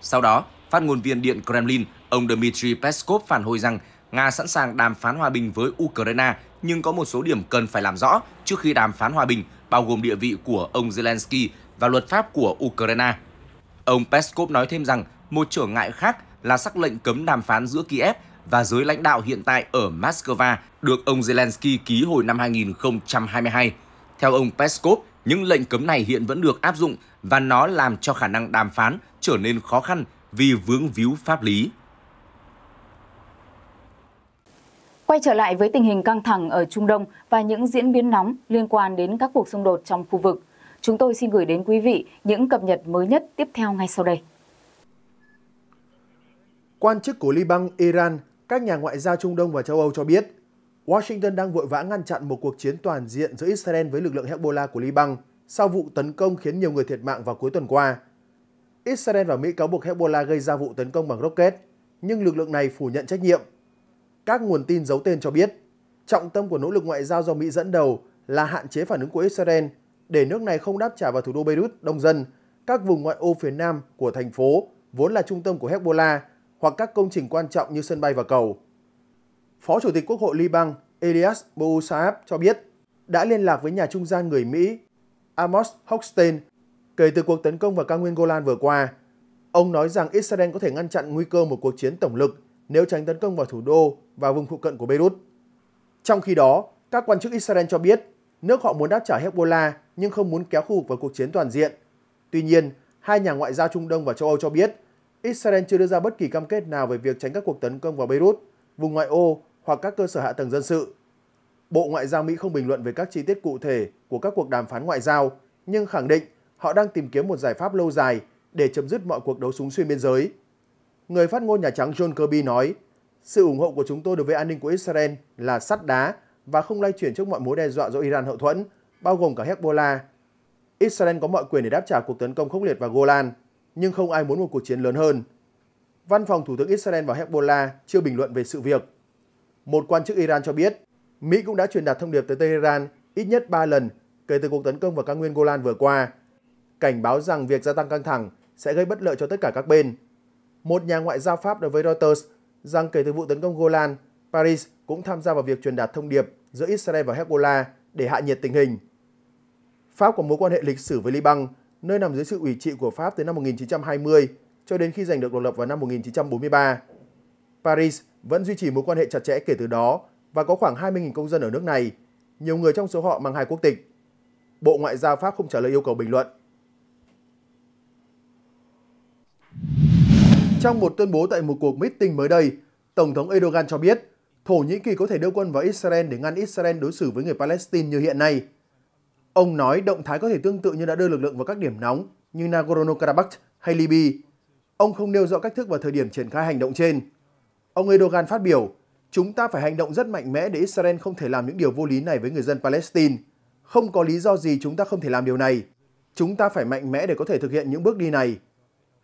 Sau đó, phát ngôn viên Điện Kremlin, ông Dmitry Peskov phản hồi rằng Nga sẵn sàng đàm phán hòa bình với Ukraine nhưng có một số điểm cần phải làm rõ trước khi đàm phán hòa bình bao gồm địa vị của ông Zelensky và luật pháp của Ukraine. Ông Peskov nói thêm rằng một trở ngại khác là sắc lệnh cấm đàm phán giữa Kiev và giới lãnh đạo hiện tại ở Moscow được ông Zelensky ký hồi năm 2022. Theo ông Peskov, những lệnh cấm này hiện vẫn được áp dụng và nó làm cho khả năng đàm phán trở nên khó khăn vì vướng víu pháp lý. Quay trở lại với tình hình căng thẳng ở Trung Đông và những diễn biến nóng liên quan đến các cuộc xung đột trong khu vực, chúng tôi xin gửi đến quý vị những cập nhật mới nhất tiếp theo ngay sau đây. Quan chức của Liban, Iran, các nhà ngoại giao Trung Đông và châu Âu cho biết, Washington đang vội vã ngăn chặn một cuộc chiến toàn diện giữa Israel với lực lượng Hezbollah của Liban sau vụ tấn công khiến nhiều người thiệt mạng vào cuối tuần qua. Israel và Mỹ cáo buộc Hezbollah gây ra vụ tấn công bằng rocket, nhưng lực lượng này phủ nhận trách nhiệm – các nguồn tin giấu tên cho biết, trọng tâm của nỗ lực ngoại giao do Mỹ dẫn đầu là hạn chế phản ứng của Israel để nước này không đáp trả vào thủ đô Beirut đông dân, các vùng ngoại ô phía nam của thành phố vốn là trung tâm của Hezbollah hoặc các công trình quan trọng như sân bay và cầu. Phó Chủ tịch Quốc hội Liban Elias Bousaab cho biết đã liên lạc với nhà trung gian người Mỹ Amos Hochstein kể từ cuộc tấn công vào cao nguyên Golan vừa qua. Ông nói rằng Israel có thể ngăn chặn nguy cơ một cuộc chiến tổng lực nếu tránh tấn công vào thủ đô và vùng phụ cận của Beirut. Trong khi đó, các quan chức Israel cho biết nước họ muốn đáp trả Hezbollah nhưng không muốn kéo khu vực vào cuộc chiến toàn diện. Tuy nhiên, hai nhà ngoại giao Trung Đông và châu Âu cho biết Israel chưa đưa ra bất kỳ cam kết nào về việc tránh các cuộc tấn công vào Beirut, vùng ngoại ô hoặc các cơ sở hạ tầng dân sự. Bộ Ngoại giao Mỹ không bình luận về các chi tiết cụ thể của các cuộc đàm phán ngoại giao, nhưng khẳng định họ đang tìm kiếm một giải pháp lâu dài để chấm dứt mọi cuộc đấu súng xuyên biên giới người phát ngôn Nhà Trắng John Kirby nói, sự ủng hộ của chúng tôi đối với an ninh của Israel là sắt đá và không lay chuyển trước mọi mối đe dọa do Iran hậu thuẫn, bao gồm cả Hezbollah. Israel có mọi quyền để đáp trả cuộc tấn công khốc liệt vào Golan, nhưng không ai muốn một cuộc chiến lớn hơn. Văn phòng Thủ tướng Israel và Hezbollah chưa bình luận về sự việc. Một quan chức Iran cho biết, Mỹ cũng đã truyền đạt thông điệp tới Tehran ít nhất 3 lần kể từ cuộc tấn công vào cao nguyên Golan vừa qua, cảnh báo rằng việc gia tăng căng thẳng sẽ gây bất lợi cho tất cả các bên một nhà ngoại giao Pháp nói với Reuters rằng kể từ vụ tấn công Golan, Paris cũng tham gia vào việc truyền đạt thông điệp giữa Israel và Hezbollah để hạ nhiệt tình hình. Pháp có mối quan hệ lịch sử với Liban, nơi nằm dưới sự ủy trị của Pháp từ năm 1920 cho đến khi giành được độc lập vào năm 1943. Paris vẫn duy trì mối quan hệ chặt chẽ kể từ đó và có khoảng 20.000 công dân ở nước này, nhiều người trong số họ mang hai quốc tịch. Bộ Ngoại giao Pháp không trả lời yêu cầu bình luận. Trong một tuyên bố tại một cuộc meeting mới đây, Tổng thống Erdogan cho biết Thổ Nhĩ Kỳ có thể đưa quân vào Israel để ngăn Israel đối xử với người Palestine như hiện nay. Ông nói động thái có thể tương tự như đã đưa lực lượng vào các điểm nóng như Nagorno-Karabakh hay Libya. Ông không nêu rõ cách thức và thời điểm triển khai hành động trên. Ông Erdogan phát biểu, chúng ta phải hành động rất mạnh mẽ để Israel không thể làm những điều vô lý này với người dân Palestine. Không có lý do gì chúng ta không thể làm điều này. Chúng ta phải mạnh mẽ để có thể thực hiện những bước đi này.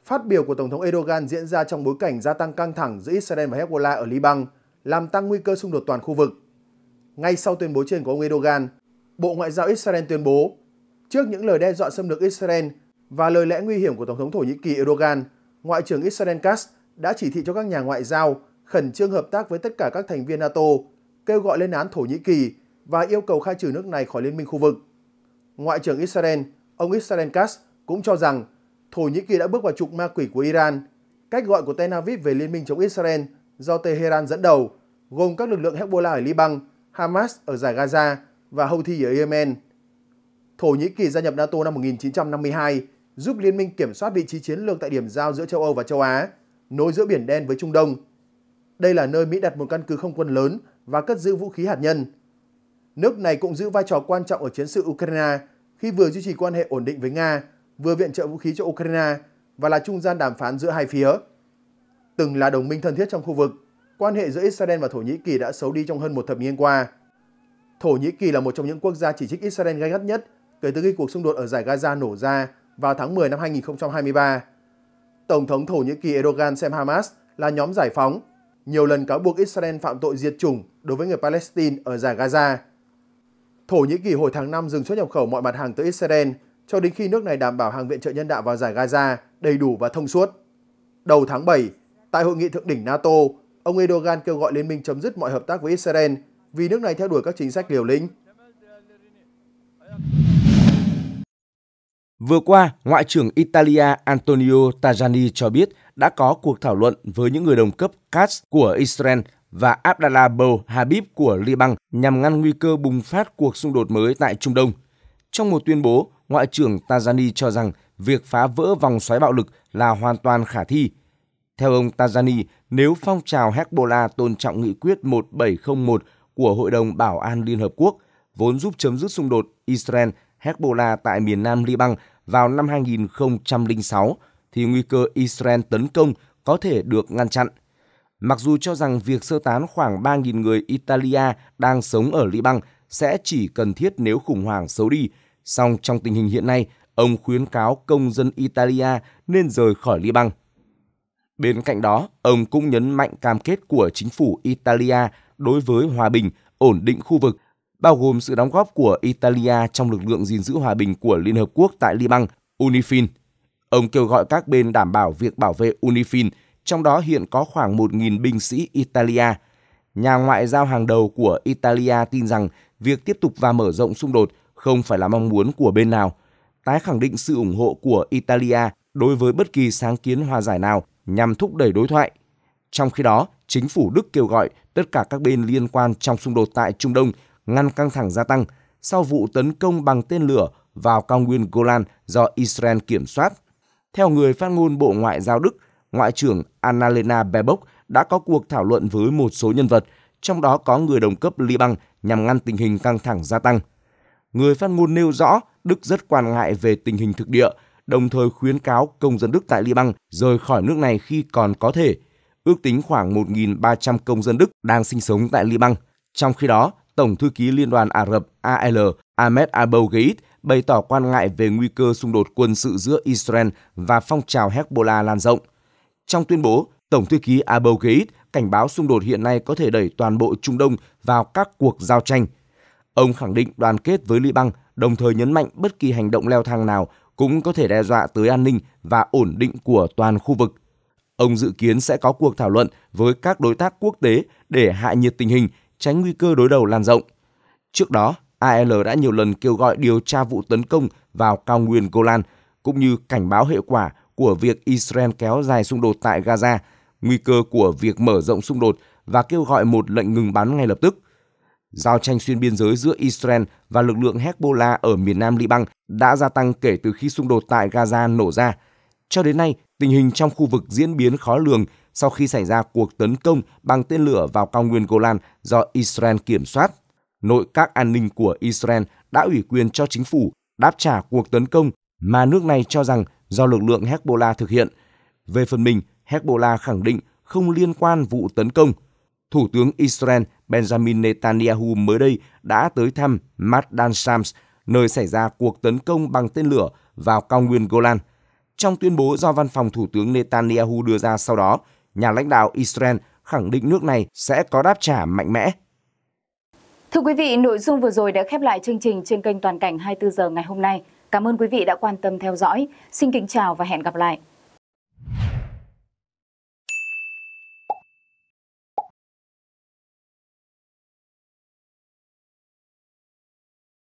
Phát biểu của Tổng thống Erdogan diễn ra trong bối cảnh gia tăng căng thẳng giữa Israel và Hezbollah ở Liban, làm tăng nguy cơ xung đột toàn khu vực. Ngay sau tuyên bố trên của ông Erdogan, Bộ Ngoại giao Israel tuyên bố, trước những lời đe dọa xâm lược Israel và lời lẽ nguy hiểm của Tổng thống Thổ Nhĩ Kỳ Erdogan, Ngoại trưởng Israel Katz đã chỉ thị cho các nhà ngoại giao khẩn trương hợp tác với tất cả các thành viên NATO, kêu gọi lên án Thổ Nhĩ Kỳ và yêu cầu khai trừ nước này khỏi liên minh khu vực. Ngoại trưởng Israel, ông Israel Katz cũng cho rằng Thổ Nhĩ Kỳ đã bước vào trục ma quỷ của Iran. Cách gọi của Tel Aviv về liên minh chống Israel do Tehran dẫn đầu, gồm các lực lượng Hezbollah ở Liban, Hamas ở giải Gaza và Houthi ở Yemen. Thổ Nhĩ Kỳ gia nhập NATO năm 1952 giúp liên minh kiểm soát vị trí chiến lược tại điểm giao giữa châu Âu và châu Á, nối giữa Biển Đen với Trung Đông. Đây là nơi Mỹ đặt một căn cứ không quân lớn và cất giữ vũ khí hạt nhân. Nước này cũng giữ vai trò quan trọng ở chiến sự Ukraine khi vừa duy trì quan hệ ổn định với Nga vừa viện trợ vũ khí cho Ukraine và là trung gian đàm phán giữa hai phía. Từng là đồng minh thân thiết trong khu vực, quan hệ giữa Israel và Thổ Nhĩ Kỳ đã xấu đi trong hơn một thập niên qua. Thổ Nhĩ Kỳ là một trong những quốc gia chỉ trích Israel gay gắt nhất kể từ khi cuộc xung đột ở giải Gaza nổ ra vào tháng 10 năm 2023. Tổng thống Thổ Nhĩ Kỳ Erdogan xem Hamas là nhóm giải phóng, nhiều lần cáo buộc Israel phạm tội diệt chủng đối với người Palestine ở giải Gaza. Thổ Nhĩ Kỳ hồi tháng 5 dừng xuất nhập khẩu mọi mặt hàng tới Israel cho đến khi nước này đảm bảo hàng viện trợ nhân đạo vào giải Gaza đầy đủ và thông suốt. Đầu tháng 7, tại hội nghị thượng đỉnh NATO, ông Erdogan kêu gọi liên minh chấm dứt mọi hợp tác với Israel vì nước này theo đuổi các chính sách liều lĩnh. Vừa qua, Ngoại trưởng Italia Antonio Tajani cho biết đã có cuộc thảo luận với những người đồng cấp Katz của Israel và Abdallah Bou Habib của Liban nhằm ngăn nguy cơ bùng phát cuộc xung đột mới tại Trung Đông. Trong một tuyên bố, Ngoại trưởng Tanzania cho rằng việc phá vỡ vòng xoáy bạo lực là hoàn toàn khả thi. Theo ông Tanzani, nếu phong trào Hezbollah tôn trọng nghị quyết 1701 của Hội đồng Bảo an Liên Hợp Quốc, vốn giúp chấm dứt xung đột Israel-Hezbollah tại miền Nam Liban vào năm 2006, thì nguy cơ Israel tấn công có thể được ngăn chặn. Mặc dù cho rằng việc sơ tán khoảng 3.000 người Italia đang sống ở Liban sẽ chỉ cần thiết nếu khủng hoảng xấu đi – Song trong tình hình hiện nay, ông khuyến cáo công dân Italia nên rời khỏi Liban. Bên cạnh đó, ông cũng nhấn mạnh cam kết của chính phủ Italia đối với hòa bình, ổn định khu vực, bao gồm sự đóng góp của Italia trong lực lượng gìn giữ hòa bình của Liên Hợp Quốc tại Liban, UNIFIL. Ông kêu gọi các bên đảm bảo việc bảo vệ UNIFIL, trong đó hiện có khoảng 1.000 binh sĩ Italia. Nhà ngoại giao hàng đầu của Italia tin rằng việc tiếp tục và mở rộng xung đột không phải là mong muốn của bên nào, tái khẳng định sự ủng hộ của Italia đối với bất kỳ sáng kiến hòa giải nào nhằm thúc đẩy đối thoại. Trong khi đó, chính phủ Đức kêu gọi tất cả các bên liên quan trong xung đột tại Trung Đông ngăn căng thẳng gia tăng sau vụ tấn công bằng tên lửa vào cao nguyên Golan do Israel kiểm soát. Theo người phát ngôn Bộ Ngoại giao Đức, Ngoại trưởng Annalena Baerbock đã có cuộc thảo luận với một số nhân vật, trong đó có người đồng cấp Liban nhằm ngăn tình hình căng thẳng gia tăng – người phát ngôn nêu rõ Đức rất quan ngại về tình hình thực địa, đồng thời khuyến cáo công dân Đức tại Liban rời khỏi nước này khi còn có thể. Ước tính khoảng 1.300 công dân Đức đang sinh sống tại Liban. Trong khi đó, Tổng thư ký Liên đoàn Ả Rập AL Ahmed Abou Gheit bày tỏ quan ngại về nguy cơ xung đột quân sự giữa Israel và phong trào Hezbollah lan rộng. Trong tuyên bố, Tổng thư ký Abou Gheit cảnh báo xung đột hiện nay có thể đẩy toàn bộ Trung Đông vào các cuộc giao tranh – Ông khẳng định đoàn kết với Liban, đồng thời nhấn mạnh bất kỳ hành động leo thang nào cũng có thể đe dọa tới an ninh và ổn định của toàn khu vực. Ông dự kiến sẽ có cuộc thảo luận với các đối tác quốc tế để hạ nhiệt tình hình, tránh nguy cơ đối đầu lan rộng. Trước đó, AL đã nhiều lần kêu gọi điều tra vụ tấn công vào cao nguyên Golan, cũng như cảnh báo hệ quả của việc Israel kéo dài xung đột tại Gaza, nguy cơ của việc mở rộng xung đột và kêu gọi một lệnh ngừng bắn ngay lập tức. Giao tranh xuyên biên giới giữa Israel và lực lượng Hezbollah ở miền nam Liban đã gia tăng kể từ khi xung đột tại Gaza nổ ra. Cho đến nay, tình hình trong khu vực diễn biến khó lường sau khi xảy ra cuộc tấn công bằng tên lửa vào cao nguyên Golan do Israel kiểm soát. Nội các an ninh của Israel đã ủy quyền cho chính phủ đáp trả cuộc tấn công mà nước này cho rằng do lực lượng Hezbollah thực hiện. Về phần mình, Hezbollah khẳng định không liên quan vụ tấn công. Thủ tướng Israel Benjamin Netanyahu mới đây đã tới thăm Madan Shams, nơi xảy ra cuộc tấn công bằng tên lửa vào cao nguyên Golan. Trong tuyên bố do văn phòng Thủ tướng Netanyahu đưa ra sau đó, nhà lãnh đạo Israel khẳng định nước này sẽ có đáp trả mạnh mẽ. Thưa quý vị, nội dung vừa rồi đã khép lại chương trình trên kênh Toàn cảnh 24 giờ ngày hôm nay. Cảm ơn quý vị đã quan tâm theo dõi. Xin kính chào và hẹn gặp lại.